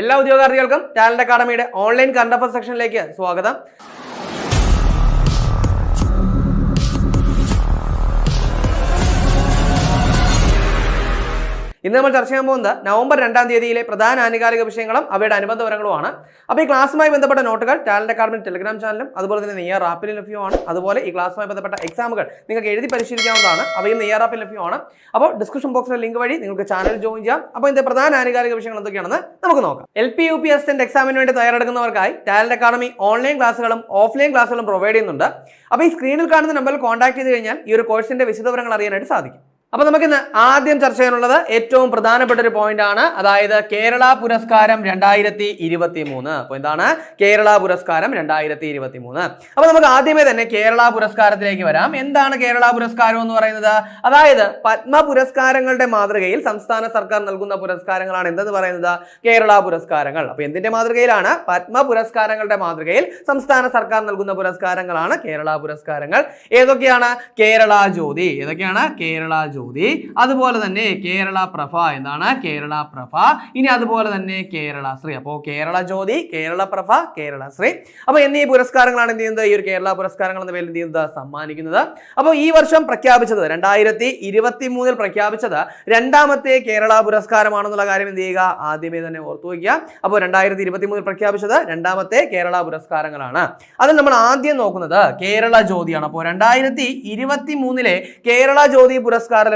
എല്ലാ ഉദ്യോഗാർത്ഥികൾക്കും ടാലന്റ് അക്കാഡമിയുടെ ഓൺലൈൻ കറണ്ട് സെക്ഷനിലേക്ക് സ്വാഗതം ഇന്ന് നമ്മൾ ചർച്ച ചെയ്യാൻ പോകുന്നത് നവംബർ രണ്ടാം തീയതിയിലെ പ്രധാന ആനുകാലിക വിഷയങ്ങളും അവയുടെ അനുബന്ധ വിവരങ്ങളുമാണ് അപ്പോൾ ഈ ക്ലാസ്സുമായി ബന്ധപ്പെട്ട നോട്ടുകൾ ടാലന്റ് അക്കാദമി ടെലിഗ്രാം ചാനലും അതുപോലെ തന്നെ നെയ്യാർ ആപ്പിൽ ലഭ്യമാണ് അതുപോലെ ഈ ക്ലാസ്സുമായി ബന്ധപ്പെട്ട എക്സാമുകൾ നിങ്ങൾക്ക് എഴുതി പരിശീലിക്കാവുന്നതാണ് അവയും നെയ്യാർ ആപ്പിൽ ലഭ്യമാണ് അപ്പോൾ ഡിസ്ക്രിപ്ഷൻ ബോക്സിലെ ലിങ്ക് വഴി നിങ്ങൾക്ക് ചാനൽ ജോയിൻ ചെയ്യാം അപ്പോൾ ഇതിൻ്റെ പ്രധാന ആനുകാലിക വിഷയങ്ങൾ എന്തൊക്കെയാണെന്ന് നമുക്ക് നോക്കാം L P U P assistant എക്സാമിന് വേണ്ടി തയ്യാറെടുക്കുന്നവർക്കായി ടാലന്റ് അക്കാദമി ഓൺലൈൻ ക്ലാസ്സുകളും ഓഫ്ലൈൻ ക്ലാസ്സുകളും പ്രൊവൈഡ് ചെയ്യുന്നുണ്ട് അപ്പോൾ ഈ സ്ക്രീനിൽ കാണുന്ന നമ്പറിൽ കോൺടാക്ട് ചെയ്ത് കഴിഞ്ഞാൽ ഈ ഒരു കോഴ്സിന്റെ വിശദവിവരങ്ങൾ അറിയാനായിട്ട് സാധിക്കും അപ്പൊ നമുക്കിന്ന് ആദ്യം ചർച്ച ചെയ്യാനുള്ളത് ഏറ്റവും പ്രധാനപ്പെട്ട ഒരു പോയിന്റ് ആണ് അതായത് കേരള പുരസ്കാരം രണ്ടായിരത്തി ഇരുപത്തി മൂന്ന് അപ്പൊ എന്താണ് കേരള പുരസ്കാരം രണ്ടായിരത്തി ഇരുപത്തി മൂന്ന് അപ്പൊ നമുക്ക് ആദ്യമേ തന്നെ കേരള പുരസ്കാരത്തിലേക്ക് വരാം എന്താണ് കേരള പുരസ്കാരം എന്ന് പറയുന്നത് അതായത് പത്മ പുരസ്കാരങ്ങളുടെ മാതൃകയിൽ സംസ്ഥാന സർക്കാർ നൽകുന്ന പുരസ്കാരങ്ങളാണ് എന്തെന്ന് പറയുന്നത് കേരള പുരസ്കാരങ്ങൾ അപ്പൊ എന്തിന്റെ മാതൃകയിലാണ് പത്മ പുരസ്കാരങ്ങളുടെ മാതൃകയിൽ സംസ്ഥാന സർക്കാർ നൽകുന്ന പുരസ്കാരങ്ങളാണ് കേരള പുരസ്കാരങ്ങൾ ഏതൊക്കെയാണ് കേരള ജ്യോതി ഏതൊക്കെയാണ് കേരള ജ്യോതി അതുപോലെ തന്നെ കേരള പ്രഭ എന്താണ് കേരള പ്രഭ ഇനി അതുപോലെ തന്നെ കേരള ശ്രീ അപ്പോൾ കേരള ജ്യോതി കേരള പ്രഭ കേരള ശ്രീ അപ്പോൾ എന്നീ പുരസ്കാരങ്ങളാണ് എന്ത് ചെയ്യുന്നത് ഈ ഒരു കേരള പുരസ്കാരങ്ങൾ എന്ന പേരിൽ എന്ത് ചെയ്യുന്നത് സമ്മാനിക്കുന്നത് അപ്പോൾ ഈ വർഷം പ്രഖ്യാപിച്ചത് രണ്ടായിരത്തി ഇരുപത്തി മൂന്നിൽ പ്രഖ്യാപിച്ചത് രണ്ടാമത്തെ കേരള പുരസ്കാരമാണെന്നുള്ള കാര്യം എന്ത് ചെയ്യുക ആദ്യമേ തന്നെ ഓർത്തു വയ്ക്കുക അപ്പോൾ രണ്ടായിരത്തി ഇരുപത്തി മൂന്നിൽ പ്രഖ്യാപിച്ചത് രണ്ടാമത്തെ കേരള പുരസ്കാരങ്ങളാണ് അതിൽ നമ്മൾ ആദ്യം നോക്കുന്നത് കേരള ജ്യോതിയാണ് അപ്പോൾ രണ്ടായിരത്തി ഇരുപത്തി മൂന്നിലെ കേരള ജ്യോതി പുരസ്കാരം പുരസ്കാരം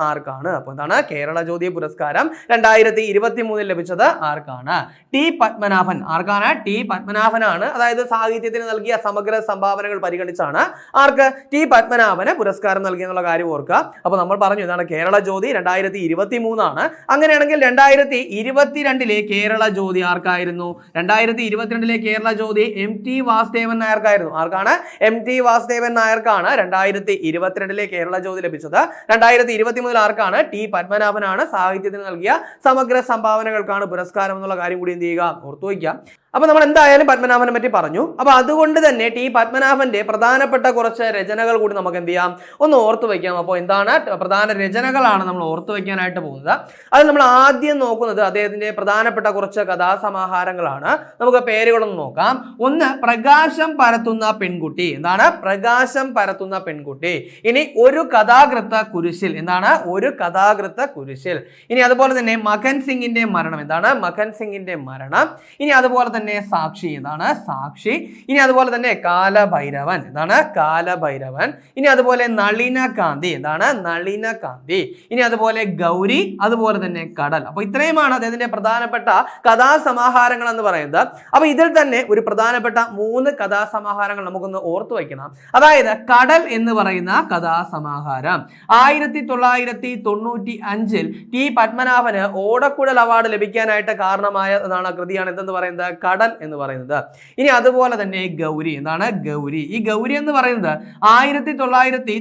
ലഭിച്ചത് ആർക്കാണ് അപ്പോൾ എന്താണ് കേരള ജ്യോതി പുരസ്കാരം രണ്ടായിരത്തി ഇരുപത്തി മൂന്നിൽ ലഭിച്ചത് ആർക്കാണ് ടി പത്മനാഭൻ ആർക്കാണ് ടി പത്മനാഭനാണ് അതായത് സാഹിത്യത്തിന് നൽകിയ സമഗ്ര സംഭാവനകൾ പരിഗണിച്ചാണ് ആർക്ക് ടി പത്മനാഭന് പുരസ്കാരം നൽകിയെന്നുള്ള കാര്യം ഓർക്കുക അപ്പോൾ നമ്മൾ പറഞ്ഞു എന്താണ് കേരള ജ്യോതി രണ്ടായിരത്തി ഇരുപത്തി മൂന്നാണ് അങ്ങനെയാണെങ്കിൽ രണ്ടായിരത്തി ഇരുപത്തിരണ്ടിലെ കേരള ജ്യോതി ആർക്കായിരുന്നു രണ്ടായിരത്തി ഇരുപത്തിരണ്ടിലെ കേരള ജ്യോതി എം ടി വാസുദേവൻ നായർക്കായിരുന്നു ആർക്കാണ് എം ടി വാസുദേവൻ നായർക്കാണ് രണ്ടായിരത്തി ഇരുപത്തിരണ്ടിലെ കേരള ജ്യോതി ലഭിച്ചത് രണ്ടായിരത്തി രണ്ടായിരത്തി ഇരുപത്തി മൂന്നിൽ ആർക്കാണ് ടി പത്മനാഭനാണ് സാഹിത്യത്തിന് നൽകിയ സമഗ്ര സംഭാവനകൾക്കാണ് പുരസ്കാരം എന്നുള്ള കാര്യം കൂടി എന്ത് ചെയ്യുക ഓർത്തു വയ്ക്കുക അപ്പോൾ നമ്മൾ എന്തായാലും പത്മനാഭനെ പറ്റി പറഞ്ഞു അപ്പോൾ അതുകൊണ്ട് തന്നെ ടി പത്മനാഭന്റെ പ്രധാനപ്പെട്ട കുറച്ച് രചനകൾ കൂടി നമുക്ക് എന്ത് ചെയ്യാം ഒന്ന് ഓർത്തു വയ്ക്കാം അപ്പോൾ എന്താണ് പ്രധാന രചനകളാണ് നമ്മൾ ഓർത്തു വയ്ക്കാനായിട്ട് പോകുന്നത് അത് നമ്മൾ ആദ്യം നോക്കുന്നത് അദ്ദേഹത്തിന്റെ പ്രധാനപ്പെട്ട കുറച്ച് കഥാസമാഹാരങ്ങളാണ് നമുക്ക് പേരുകളൊന്ന് നോക്കാം ഒന്ന് പ്രകാശം പരത്തുന്ന പെൺകുട്ടി എന്താണ് പ്രകാശം പരത്തുന്ന പെൺകുട്ടി ഇനി ഒരു കഥാകൃത്ത കുരിശിൽ എന്താണ് ഒരു കഥാകൃത്ത കുരിശിൽ ഇനി അതുപോലെ തന്നെ മകൻ സിംഗിന്റെ മരണം എന്താണ് മകൻ സിംഗിന്റെ മരണം ഇനി അതുപോലെ തന്നെ സാക്ഷി ഇതാണ് സാക്ഷി ഇനി അതുപോലെ തന്നെ കാലഭൈരവൻ ഇതാണ് കാലഭൈരവൻ ഇനി അതുപോലെ നളിനകാന്തി ഇതാണ് നളിനകാന്തി ഇനി അതുപോലെ ഗൗരി അതുപോലെ തന്നെ കടൽ അപ്പോൾ ഇത്രയുമാണ് അദ്ദേഹത്തിന്റെ പ്രധാനപ്പെട്ട കഥാസമാഹാരങ്ങൾ എന്ന് പറയുന്നത് അപ്പോൾ ഇതിൽ തന്നെ ഒരു പ്രധാനപ്പെട്ട മൂന്ന് കഥാസമാഹാരങ്ങൾ നമുക്കൊന്ന് ഓർത്തു വയ്ക്കണം അതായത് കടൽ എന്ന് പറയുന്ന കഥാസമാഹാരം ആയിരത്തി തൊള്ളായിരത്തി തൊണ്ണൂറ്റി അഞ്ചിൽ ടി പത്മനാഭന് ഓടക്കുഴൽ അവാർഡ് ലഭിക്കാനായിട്ട് കാരണമായ കൃതിയാണ് എന്തെന്ന് പറയുന്നത് കടൽ എന്ന് പറയുന്നത് ഇനി അതുപോലെ തന്നെ ഗൗരി എന്താണ് ഗൗരി ഈ ഗൗരി എന്ന് പറയുന്നത് ആയിരത്തി തൊള്ളായിരത്തി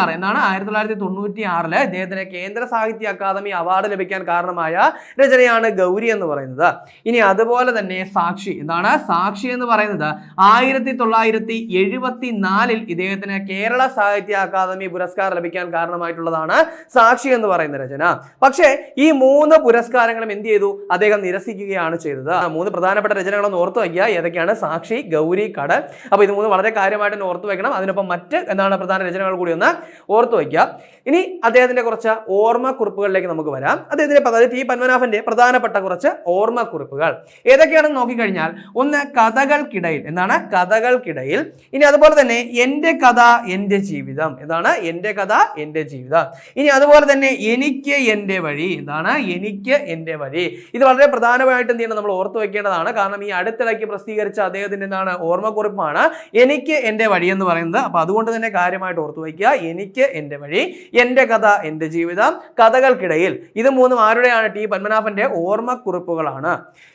ആറ് എന്നാണ് ആയിരത്തി തൊള്ളായിരത്തി തൊണ്ണൂറ്റി ആറില് ഇദ്ദേഹത്തിന് കേന്ദ്ര സാഹിത്യ അക്കാദമി അവാർഡ് ലഭിക്കാൻ കാരണമായ രചനയാണ് ഗൗരി എന്ന് പറയുന്നത് ഇനി അതുപോലെ തന്നെ സാക്ഷി എന്താണ് സാക്ഷി എന്ന് പറയുന്നത് ആയിരത്തി തൊള്ളായിരത്തി എഴുപത്തി നാലിൽ ഇദ്ദേഹത്തിന് കേരള സാഹിത്യ അക്കാദമി പുരസ്കാരം ലഭിക്കാൻ കാരണമായിട്ടുള്ളതാണ് സാക്ഷി എന്ന് പറയുന്ന രചന പക്ഷേ ഈ മൂന്ന് പുരസ്കാരങ്ങളും എന്ത് ചെയ്തു അദ്ദേഹം നിരസിക്കുകയാണ് ചെയ്തത് മൂന്ന് പ്രധാന പ്രധാനപ്പെട്ട രചനകളൊന്ന് ഓർത്തു വയ്ക്കുക ഏതൊക്കെയാണ് സാക്ഷി ഗൗരി കട അപ്പോൾ ഇത് മൂന്ന് വളരെ കാര്യമായിട്ട് ഓർത്തു വയ്ക്കണം അതിനൊപ്പം മറ്റ് എന്താണ് പ്രധാന രചനകൾ കൂടി ഒന്ന് ഓർത്തു വയ്ക്കുക ഇനി അദ്ദേഹത്തിൻ്റെ കുറച്ച് ഓർമ്മക്കുറിപ്പുകളിലേക്ക് നമുക്ക് വരാം അദ്ദേഹത്തിൻ്റെ അതായത് ടി പന്മനാഭൻ്റെ പ്രധാനപ്പെട്ട കുറച്ച് ഓർമ്മക്കുറിപ്പുകൾ ഏതൊക്കെയാണെന്ന് നോക്കിക്കഴിഞ്ഞാൽ ഒന്ന് കഥകൾക്കിടയിൽ എന്താണ് കഥകൾക്കിടയിൽ ഇനി അതുപോലെ തന്നെ എൻ്റെ കഥ എൻ്റെ ജീവിതം എന്താണ് എൻ്റെ കഥ എൻ്റെ ജീവിതം ഇനി അതുപോലെ തന്നെ എനിക്ക് എൻ്റെ വഴി എന്താണ് എനിക്ക് എൻ്റെ വഴി ഇത് വളരെ പ്രധാനമായിട്ട് എന്ത് ചെയ്യണം നമ്മൾ ഓർത്തു വയ്ക്കേണ്ടതാണ് കാരണം ഈ അടുത്തിടയ്ക്ക് പ്രസിദ്ധീകരിച്ച അദ്ദേഹത്തിൻ്റെ എന്താണ് ഓർമ്മക്കുറിപ്പാണ് എനിക്ക് എൻ്റെ വഴി എന്ന് പറയുന്നത് അപ്പോൾ അതുകൊണ്ട് തന്നെ കാര്യമായിട്ട് ഓർത്തു വയ്ക്കുക എനിക്ക് എൻ്റെ വഴി എൻ്റെ കഥ എൻ്റെ ജീവിതം കഥകൾക്കിടയിൽ ഇത് മൂന്നും ആരുടെയാണ് ടി പത്മനാഭൻ്റെ ഓർമ്മക്കുറിപ്പുകളാണ്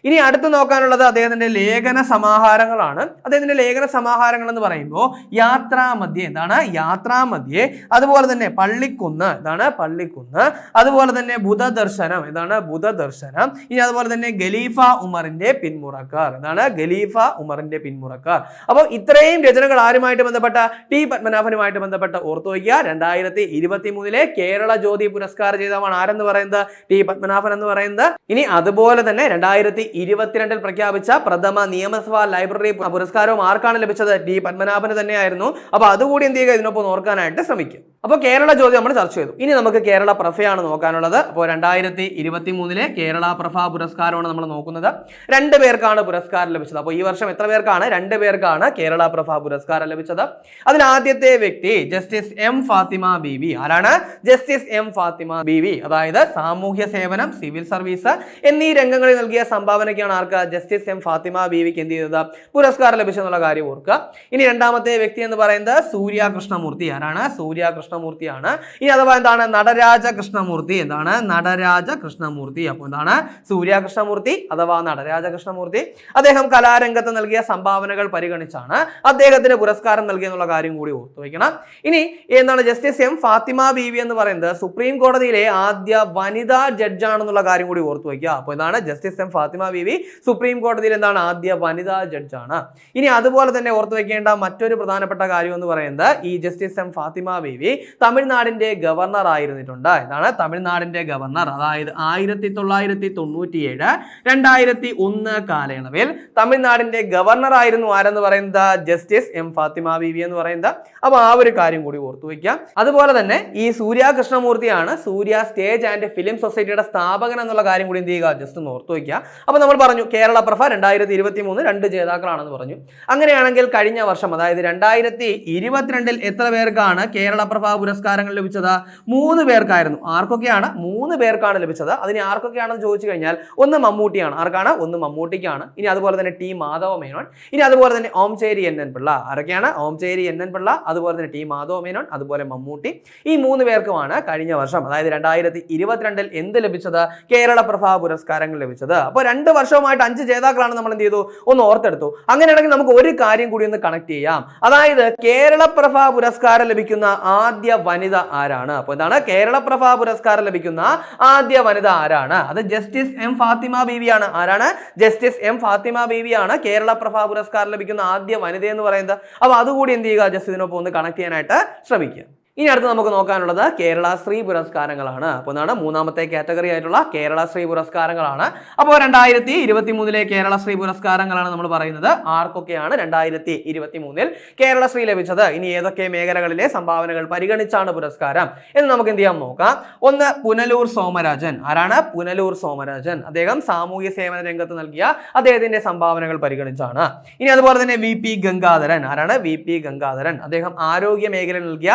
ഇനി അടുത്ത് നോക്കാനുള്ളത് അദ്ദേഹത്തിൻ്റെ ലേഖന സമാഹാരങ്ങളാണ് അദ്ദേഹത്തിൻ്റെ ലേഖന സമാഹാരങ്ങൾ എന്ന് പറയുമ്പോൾ യാത്രാമധ്യേ എന്താണ് യാത്രാമധ്യേ അതുപോലെ തന്നെ പള്ളിക്കുന്ന് എന്താണ് പള്ളിക്കുന്ന് അതുപോലെ തന്നെ ബുധദർശനം എന്താണ് ബുധദർശനം ഇനി അതുപോലെ തന്നെ ഖലീഫ ഉമറിന്റെ പിന്മു പിന്മുറക്കാർ എന്താണ് ഖലീഫ ഉമറിന്റെ പിന്മുറക്കാർ അപ്പോൾ ഇത്രയും രചനകൾ ആരുമായിട്ട് ബന്ധപ്പെട്ട ടി പത്മനാഭനുമായിട്ട് ബന്ധപ്പെട്ട ഓർത്തു വയ്ക്കുക രണ്ടായിരത്തി ഇരുപത്തി മൂന്നിലെ കേരള ജ്യോതി പുരസ്കാര ജേതാവാണ് ആരെന്ന് പറയുന്നത് ടി പത്മനാഭൻ എന്ന് പറയുന്നത് ഇനി അതുപോലെ തന്നെ രണ്ടായിരത്തി ഇരുപത്തിരണ്ടിൽ പ്രഖ്യാപിച്ച പ്രഥമ നിയമസഭാ ലൈബ്രറി പുരസ്കാരവും ആർക്കാണ് ലഭിച്ചത് ടി പത്മനാഭന് തന്നെയായിരുന്നു അപ്പോൾ അതുകൂടി എന്ത് ചെയ്യുക ഇതിനൊപ്പം ഓർക്കാനായിട്ട് ശ്രമിക്കും അപ്പോൾ കേരള ജ്യോതി നമ്മൾ ചർച്ച ചെയ്തു ഇനി നമുക്ക് കേരള പ്രഫയാണ് നോക്കാനുള്ളത് അപ്പോൾ രണ്ടായിരത്തി ഇരുപത്തി മൂന്നിലെ കേരള പ്രഫ പുരസ്കാരമാണ് നമ്മൾ നോക്കുന്നത് രണ്ടുപേർ പേർക്കാണ് പുരസ്കാരം ലഭിച്ചത് അപ്പോൾ ഈ വർഷം എത്ര പേർക്കാണ് രണ്ട് പേർക്കാണ് കേരള പ്രഭ പുരസ്കാരം ലഭിച്ചത് അതിൽ ആദ്യത്തെ വ്യക്തി ജസ്റ്റിസ് എം ഫാത്തിമ ബീവി ആരാണ് ജസ്റ്റിസ് എം ഫാത്തിമ ബീവി അതായത് സാമൂഹ്യ സേവനം സിവിൽ സർവീസ് എന്നീ രംഗങ്ങളിൽ നൽകിയ സംഭാവനയ്ക്കാണ് ആർക്ക് ജസ്റ്റിസ് എം ഫാത്തിമ ബീവിക്ക് എന്ത് ചെയ്തത് പുരസ്കാരം ലഭിച്ചെന്നുള്ള കാര്യം ഓർക്കുക ഇനി രണ്ടാമത്തെ വ്യക്തി എന്ന് പറയുന്നത് സൂര്യ കൃഷ്ണമൂർത്തി ആരാണ് സൂര്യ കൃഷ്ണമൂർത്തിയാണ് ഇനി അഥവാ എന്താണ് നടരാജ കൃഷ്ണമൂർത്തി എന്താണ് നടരാജ കൃഷ്ണമൂർത്തി അപ്പോൾ എന്താണ് സൂര്യ കൃഷ്ണമൂർത്തി അഥവാ നടരാജ കൃഷ്ണ കൃഷ്ണമൂർത്തി അദ്ദേഹം കലാരംഗത്ത് നൽകിയ സംഭാവനകൾ പരിഗണിച്ചാണ് അദ്ദേഹത്തിന് പുരസ്കാരം നൽകിയെന്നുള്ള കാര്യം കൂടി ഓർത്തു വയ്ക്കണം ഇനി എന്താണ് ജസ്റ്റിസ് എം ഫാത്തിമ ബീവി എന്ന് പറയുന്നത് സുപ്രീം കോടതിയിലെ ആദ്യ വനിതാ ജഡ്ജാണെന്നുള്ള കാര്യം കൂടി ഓർത്തു വയ്ക്കുക അപ്പോൾ ഇതാണ് justice M Fathima Beevi supreme കോടതിയിൽ എന്താണ് ആദ്യ വനിതാ ജഡ്ജാണ് ഇനി അതുപോലെ തന്നെ ഓർത്തു വയ്ക്കേണ്ട മറ്റൊരു പ്രധാനപ്പെട്ട കാര്യം എന്ന് പറയുന്നത് ഈ ജസ്റ്റിസ് എം ഫാത്തിമ ബീവി തമിഴ്നാടിന്റെ ഗവർണർ ആയിരുന്നിട്ടുണ്ട് ഇതാണ് തമിഴ്നാടിന്റെ ഗവർണർ അതായത് ആയിരത്തി തൊള്ളായിരത്തി തൊണ്ണൂറ്റിയേഴ് രണ്ടായിരത്തി ഒന്ന് കാലയളവിൽ തമിഴ്നാടിന്റെ ഗവർണർ ആയിരുന്നു ആരെന്ന് പറയുന്നത് ജസ്റ്റിസ് എം ഫാത്തിമ ബീവി എന്ന് പറയുന്നത് അപ്പൊ ആ ഒരു കാര്യം കൂടി ഓർത്തു വയ്ക്കാം അതുപോലെ തന്നെ ഈ സൂര്യ കൃഷ്ണമൂർത്തിയാണ് സൂര്യ സ്റ്റേജ് ആൻഡ് ഫിലിം സൊസൈറ്റിയുടെ സ്ഥാപകൻ എന്നുള്ള കാര്യം കൂടി എന്ത് ചെയ്യുക ജസ്റ്റ് ഒന്ന് ഓർത്തു വയ്ക്കുക അപ്പൊ നമ്മൾ പറഞ്ഞു കേരള പ്രഭ രണ്ടായിരത്തി ഇരുപത്തി മൂന്ന് രണ്ട് ജേതാക്കളാണെന്ന് പറഞ്ഞു അങ്ങനെയാണെങ്കിൽ കഴിഞ്ഞ വർഷം അതായത് രണ്ടായിരത്തി ഇരുപത്തിരണ്ടിൽ എത്ര പേർക്കാണ് കേരള പ്രഭ പുരസ്കാരങ്ങൾ ലഭിച്ചത് മൂന്ന് പേർക്കായിരുന്നു ആർക്കൊക്കെയാണ് മൂന്ന് പേർക്കാണ് ലഭിച്ചത് അതിന് ആർക്കൊക്കെയാണെന്ന് ചോദിച്ചു കഴിഞ്ഞാൽ ഒന്ന് മമ്മൂട്ടിയാണ് ആർക്കാണ് ഒന്ന് മമ്മൂട്ടി കുട്ടിക്കാണ് ഇനി അതുപോലെ തന്നെ ടി മാധവ മേനോൻ ഇനി അതുപോലെ തന്നെ ഓംചേരി എൻ എൻ പിള്ള ആരൊക്കെയാണ് ഓംചേരി എൻ എൻ പിള്ള അതുപോലെ തന്നെ ടി മാധവ മേനോൻ അതുപോലെ മമ്മൂട്ടി ഈ മൂന്ന് പേർക്കുമാണ് കഴിഞ്ഞ വർഷം അതായത് രണ്ടായിരത്തി ഇരുപത്തിരണ്ടിൽ എന്ത് ലഭിച്ചത് കേരള പ്രഭാവ പുരസ്കാരങ്ങൾ ലഭിച്ചത് അപ്പോൾ രണ്ട് വർഷവുമായിട്ട് അഞ്ച് ജേതാക്കളാണ് നമ്മൾ എന്ത് ചെയ്തു ഒന്ന് ഓർത്തെടുത്തു അങ്ങനെയാണെങ്കിൽ നമുക്ക് ഒരു കാര്യം കൂടി ഒന്ന് കണക്ട് ചെയ്യാം അതായത് കേരള കേരളപ്രഭ പുരസ്കാരം ലഭിക്കുന്ന ആദ്യ വനിത ആരാണ് അപ്പോൾ എന്താണ് കേരള കേരളപ്രഭ പുരസ്കാരം ലഭിക്കുന്ന ആദ്യ വനിത ആരാണ് അത് ജസ്റ്റിസ് എം ഫാത്തിമ ബീവിയാണ് ആരാണ് ജസ്റ്റിസ് ജസ്റ്റിസ് എം ഫാത്തിമ ബീവിയാണ് കേരള പ്രഭാ പുരസ്കാരം ലഭിക്കുന്ന ആദ്യ വനിത എന്ന് പറയുന്നത് അപ്പോൾ അതുകൂടി എന്ത് ചെയ്യുക ജസ്റ്റിസിനൊപ്പം ഒന്ന് കണക്ട് ചെയ്യാനായിട്ട് ശ്രമിക്കുക ഇനി അടുത്ത് നമുക്ക് നോക്കാനുള്ളത് കേരള ശ്രീ പുരസ്കാരങ്ങളാണ് അപ്പോൾ എന്താണ് മൂന്നാമത്തെ കാറ്റഗറി ആയിട്ടുള്ള കേരള ശ്രീ പുരസ്കാരങ്ങളാണ് അപ്പോൾ രണ്ടായിരത്തി ഇരുപത്തി മൂന്നിലെ കേരള ശ്രീ പുരസ്കാരങ്ങളാണ് നമ്മൾ പറയുന്നത് ആർക്കൊക്കെയാണ് രണ്ടായിരത്തി ഇരുപത്തി മൂന്നിൽ കേരള ശ്രീ ലഭിച്ചത് ഇനി ഏതൊക്കെ മേഖലകളിലെ സംഭാവനകൾ പരിഗണിച്ചാണ് പുരസ്കാരം എന്ന് നമുക്ക് എന്ത് ചെയ്യാൻ നോക്കാം ഒന്ന് പുനലൂർ സോമരാജൻ ആരാണ് പുനലൂർ സോമരാജൻ അദ്ദേഹം സാമൂഹ്യ സേവന രംഗത്ത് നൽകിയ അദ്ദേഹത്തിന്റെ സംഭാവനകൾ പരിഗണിച്ചാണ് ഇനി അതുപോലെ തന്നെ വി പി ഗംഗാധരൻ ആരാണ് വി പി ഗംഗാധരൻ അദ്ദേഹം ആരോഗ്യ മേഖലയിൽ നൽകിയ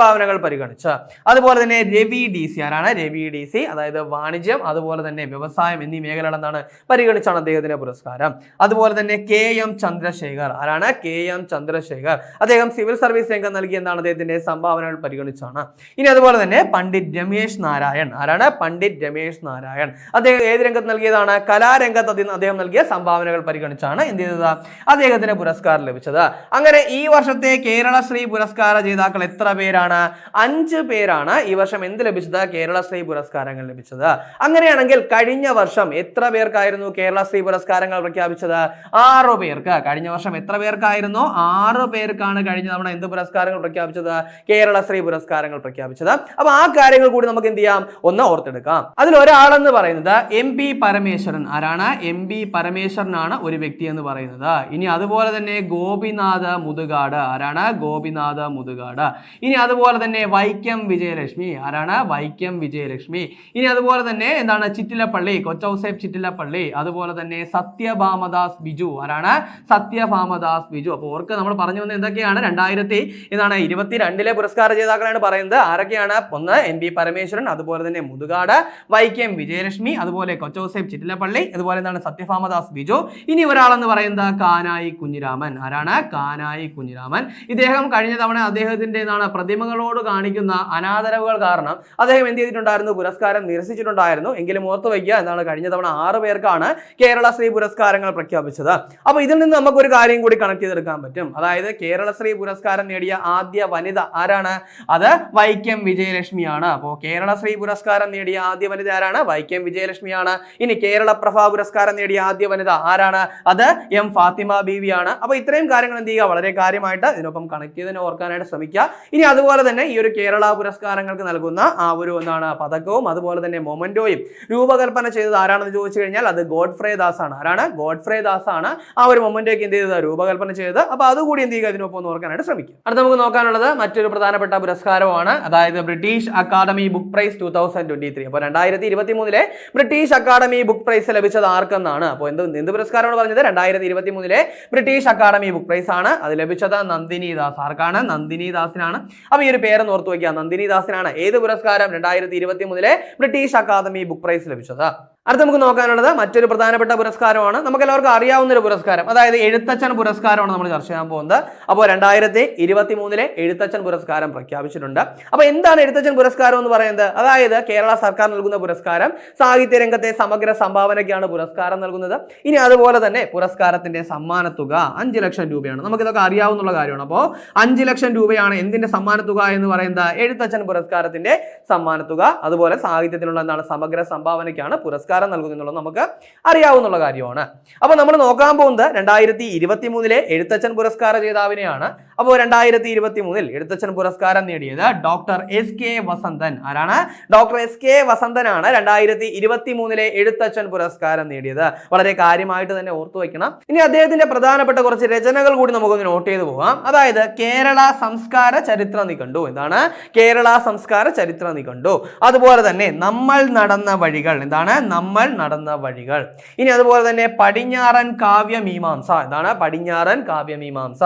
സംഭാവനകൾ പരിഗണിച്ച് അതുപോലെ തന്നെ രവി ഡി സി ആരാണ് രവി ഡി സി അതായത് വാണിജ്യം അതുപോലെ തന്നെ വ്യവസായം എന്നീ മേഖലകൾ എന്താണ് പരിഗണിച്ചാണ് അദ്ദേഹത്തിന്റെ പുരസ്കാരം അതുപോലെ തന്നെ കെ എം ചന്ദ്രശേഖർ ആരാണ് കെ എം ചന്ദ്രശേഖർ അദ്ദേഹം സിവിൽ സർവീസ് രംഗം നൽകി എന്താണ് അദ്ദേഹത്തിന്റെ സംഭാവനകൾ പരിഗണിച്ചാണ് ഇനി അതുപോലെ തന്നെ പണ്ഡിറ്റ് രമേശ് നാരായൺ ആരാണ് പണ്ഡിറ്റ് രമേശ് നാരായൺ അദ്ദേഹം ഏത് രംഗത്ത് നൽകിയതാണ് കലാരംഗത്ത് അദ്ദേഹം നൽകിയ സംഭാവനകൾ പരിഗണിച്ചാണ് എന്ത് ചെയ്തത് അദ്ദേഹത്തിന് പുരസ്കാരം ലഭിച്ചത് അങ്ങനെ ഈ വർഷത്തെ കേരളശ്രീ പുരസ്കാര ജേതാക്കൾ എത്ര പേരാണ് ആരാണ് അഞ്ച് പേരാണ് ഈ വർഷം എന്ത് ലഭിച്ചത് കേരള ശ്രീ പുരസ്കാരങ്ങൾ ലഭിച്ചത് അങ്ങനെയാണെങ്കിൽ കഴിഞ്ഞ വർഷം എത്ര പേർക്കായിരുന്നു കേരള ശ്രീ പുരസ്കാരങ്ങൾ പ്രഖ്യാപിച്ചത് ആറു പേർക്ക് കഴിഞ്ഞ വർഷം എത്ര പേർക്കായിരുന്നു ആറു പേർക്കാണ് കഴിഞ്ഞ തവണ എന്ത് പുരസ്കാരങ്ങൾ പ്രഖ്യാപിച്ചത് കേരള ശ്രീ പുരസ്കാരങ്ങൾ പ്രഖ്യാപിച്ചത് അപ്പൊ ആ കാര്യങ്ങൾ കൂടി നമുക്ക് എന്ത് ചെയ്യാം ഒന്ന് ഓർത്തെടുക്കാം അതിൽ ഒരാളെന്ന് പറയുന്നത് എം പി പരമേശ്വരൻ ആരാണ് എം പി പരമേശ്വരനാണ് ഒരു വ്യക്തി എന്ന് പറയുന്നത് ഇനി അതുപോലെ തന്നെ ഗോപിനാഥ് മുതുകാട് ആരാണ് ഗോപിനാഥ് മുതുകാട് ഇനി അതുപോലെ അതുപോലെ തന്നെ വൈക്കം വിജയലക്ഷ്മി ആരാണ് വൈക്കം വിജയലക്ഷ്മി ഇനി അതുപോലെ തന്നെ എന്താണ് ചിറ്റിലപ്പള്ളി കൊച്ചൗസേബ് ചിറ്റിലപ്പള്ളി അതുപോലെ തന്നെ സത്യഭാമദാസ് ബിജു ആരാണ് സത്യഭാമദാസ് ബിജു അപ്പോൾ ഓർക്ക് നമ്മൾ പറഞ്ഞു വന്നത് എന്തൊക്കെയാണ് രണ്ടായിരത്തി എന്താണ് ഇരുപത്തി രണ്ടിലെ പുരസ്കാര ജേതാക്കളാണ് പറയുന്നത് ആരൊക്കെയാണ് ഒന്ന് എൻ ബി പരമേശ്വരൻ അതുപോലെ തന്നെ മുതുകാട് വൈക്കം വിജയലക്ഷ്മി അതുപോലെ കൊച്ചൗസേബ് ചിറ്റിലപ്പള്ളി അതുപോലെ എന്താണ് സത്യഭാമദാസ് ബിജു ഇനി ഒരാളെന്ന് പറയുന്നത് കാനായി കുഞ്ഞിരാമൻ ആരാണ് കാനായി കുഞ്ഞിരാമൻ ഇദ്ദേഹം കഴിഞ്ഞ തവണ അദ്ദേഹത്തിന്റെ എന്താണ് പ്രതിമ ആളുകളോട് കാണിക്കുന്ന അനാദരവുകൾ കാരണം അദ്ദേഹം എന്ത് ചെയ്തിട്ടുണ്ടായിരുന്നു പുരസ്കാരം നിരസിച്ചിട്ടുണ്ടായിരുന്നു എങ്കിലും ഓർത്തു എന്നാണ് കഴിഞ്ഞ തവണ ആറ് പേർക്കാണ് കേരള ശ്രീ പുരസ്കാരങ്ങൾ പ്രഖ്യാപിച്ചത് അപ്പോൾ ഇതിൽ നിന്ന് നമുക്കൊരു കാര്യം കൂടി കണക്ട് ചെയ്തെടുക്കാൻ പറ്റും അതായത് കേരള ശ്രീ പുരസ്കാരം നേടിയ ആദ്യ വനിത ആരാണ് അത് വൈക്കം വിജയലക്ഷ്മിയാണ് അപ്പോൾ കേരള ശ്രീ പുരസ്കാരം നേടിയ ആദ്യ വനിത ആരാണ് വൈക്കം വിജയലക്ഷ്മിയാണ് ഇനി കേരള പ്രഭാ പുരസ്കാരം നേടിയ ആദ്യ വനിത ആരാണ് അത് എം ഫാത്തിമ ബീവിയാണ് അപ്പോൾ ഇത്രയും കാര്യങ്ങൾ എന്ത് ചെയ്യുക വളരെ കാര്യമായിട്ട് ഇതിനൊപ്പം കണക്ട് ചെയ്തതിനെ ഓർക്കാനായിട്ട് ശ്രമിക്കുക ഇനി അതുപോലെ അതുപോലെ തന്നെ ഈ ഒരു കേരള പുരസ്കാരങ്ങൾക്ക് നൽകുന്ന ആ ഒരു എന്താണ് പതക്കവും അതുപോലെ തന്നെ മൊമൻറ്റോയും രൂപകൽപ്പന ചെയ്തത് ആരാണെന്ന് ചോദിച്ചു കഴിഞ്ഞാൽ അത് ഗോഡ്ഫ്രേ ദാസ് ആണ് ആരാണ് ഗോഡ്ഫ്രേ ദാസ് ആണ് ആ ഒരു മൊമൻറ്റോയ്ക്ക് എന്ത് ചെയ്തത് രൂപകൽപ്പന ചെയ്തത് അപ്പോൾ അതുകൂടി എന്ത് ചെയ്യുക അതിനൊപ്പം ഒന്ന് ഓർക്കാനായിട്ട് ശ്രമിക്കുക അടുത്ത നമുക്ക് നോക്കാനുള്ളത് മറ്റൊരു പ്രധാനപ്പെട്ട പുരസ്കാരമാണ് അതായത് British academy book prize two thousand twenty three അപ്പോൾ രണ്ടായിരത്തി ഇരുപത്തി മൂന്നിലെ ബ്രിട്ടീഷ് അക്കാദമി ബുക്ക് പ്രൈസ് ലഭിച്ചത് ആർക്കെന്നാണ് അപ്പോൾ എന്ത് എന്ത് പുരസ്കാരമാണ് പറഞ്ഞത് രണ്ടായിരത്തി ഇരുപത്തി മൂന്നിലെ ബ്രിട്ടീഷ് അക്കാദമി ബുക്ക് പ്രൈസ് ആണ് അത് ലഭിച്ചത് നന്ദിനി ദാസ് ആർക്കാണ് നന്ദിനി ദാസിനാണ് ഈ ഒരു പേരെന്ന് ഓർത്തു വയ്ക്കുക നന്ദിനി ദാസിനാണ് ഏത് പുരസ്കാരം രണ്ടായിരത്തി ഇരുപത്തി മൂന്നിലെ ബ്രിട്ടീഷ് അക്കാദമി ബുക്ക് പ്രൈസ് ലഭിച്ചത് അടുത്ത് നമുക്ക് നോക്കാനുള്ളത് മറ്റൊരു പ്രധാനപ്പെട്ട പുരസ്കാരമാണ് നമുക്ക് എല്ലാവർക്കും അറിയാവുന്ന ഒരു പുരസ്കാരം അതായത് എഴുത്തച്ഛൻ പുരസ്കാരമാണ് നമ്മൾ ചർച്ച ചെയ്യാൻ പോകുന്നത് അപ്പോൾ രണ്ടായിരത്തി ഇരുപത്തി മൂന്നിലെ എഴുത്തച്ഛൻ പുരസ്കാരം പ്രഖ്യാപിച്ചിട്ടുണ്ട് അപ്പോൾ എന്താണ് എഴുത്തച്ഛൻ പുരസ്കാരം എന്ന് പറയുന്നത് അതായത് കേരള സർക്കാർ നൽകുന്ന പുരസ്കാരം സാഹിത്യ രംഗത്തെ സമഗ്ര സംഭാവനയ്ക്കാണ് പുരസ്കാരം നൽകുന്നത് ഇനി അതുപോലെ തന്നെ പുരസ്കാരത്തിന്റെ സമ്മാനത്തുക അഞ്ച് ലക്ഷം രൂപയാണ് നമുക്കിതൊക്കെ അറിയാവുന്ന കാര്യമാണ് അപ്പോൾ അഞ്ച് ലക്ഷം രൂപയാണ് എന്തിന്റെ സമ്മാനത്തുക എന്ന് പറയുന്നത് എഴുത്തച്ഛൻ പുരസ്കാരത്തിന്റെ സമ്മാനത്തുക അതുപോലെ സാഹിത്യത്തിനുള്ള എന്താണ് സമഗ്ര സംഭാവനയ്ക്കാണ് പുരസ്കാരം പുരസ്കാരം നൽകുന്നു എന്നുള്ളത് നമുക്ക് അറിയാവുന്ന കാര്യമാണ് അപ്പോൾ നമ്മൾ നോക്കാൻ പോകുന്നത് രണ്ടായിരത്തി ഇരുപത്തി മൂന്നിലെ എഴുത്തച്ഛൻ പുരസ്കാര ജേതാവിനെയാണ് അപ്പോൾ രണ്ടായിരത്തി ഇരുപത്തി മൂന്നിൽ എഴുത്തച്ഛൻ പുരസ്കാരം നേടിയത് ഡോക്ടർ എസ് കെ വസന്തൻ ആരാണ് ഡോക്ടർ എസ് കെ വസന്തനാണ് രണ്ടായിരത്തി ഇരുപത്തി മൂന്നിലെ എഴുത്തച്ഛൻ പുരസ്കാരം നേടിയത് വളരെ കാര്യമായിട്ട് തന്നെ ഓർത്തു വയ്ക്കണം ഇനി അദ്ദേഹത്തിന്റെ പ്രധാനപ്പെട്ട കുറച്ച് രചനകൾ കൂടി നമുക്കൊന്ന് നോട്ട് ചെയ്തു പോകാം അതായത് കേരള സംസ്കാര ചരിത്ര നിഘണ്ടു എന്താണ് കേരള സംസ്കാര ചരിത്ര നിഘണ്ടു അതുപോലെ തന്നെ നമ്മൾ നടന്ന വഴികൾ എന്താണ് നമ്മൾ നടന്ന വഴികൾ ഇനി അതുപോലെ തന്നെ പടിഞ്ഞാറൻ കാവ്യമീമാംസ ഇതാണ് പടിഞ്ഞാറൻ കാവ്യമീമാംസ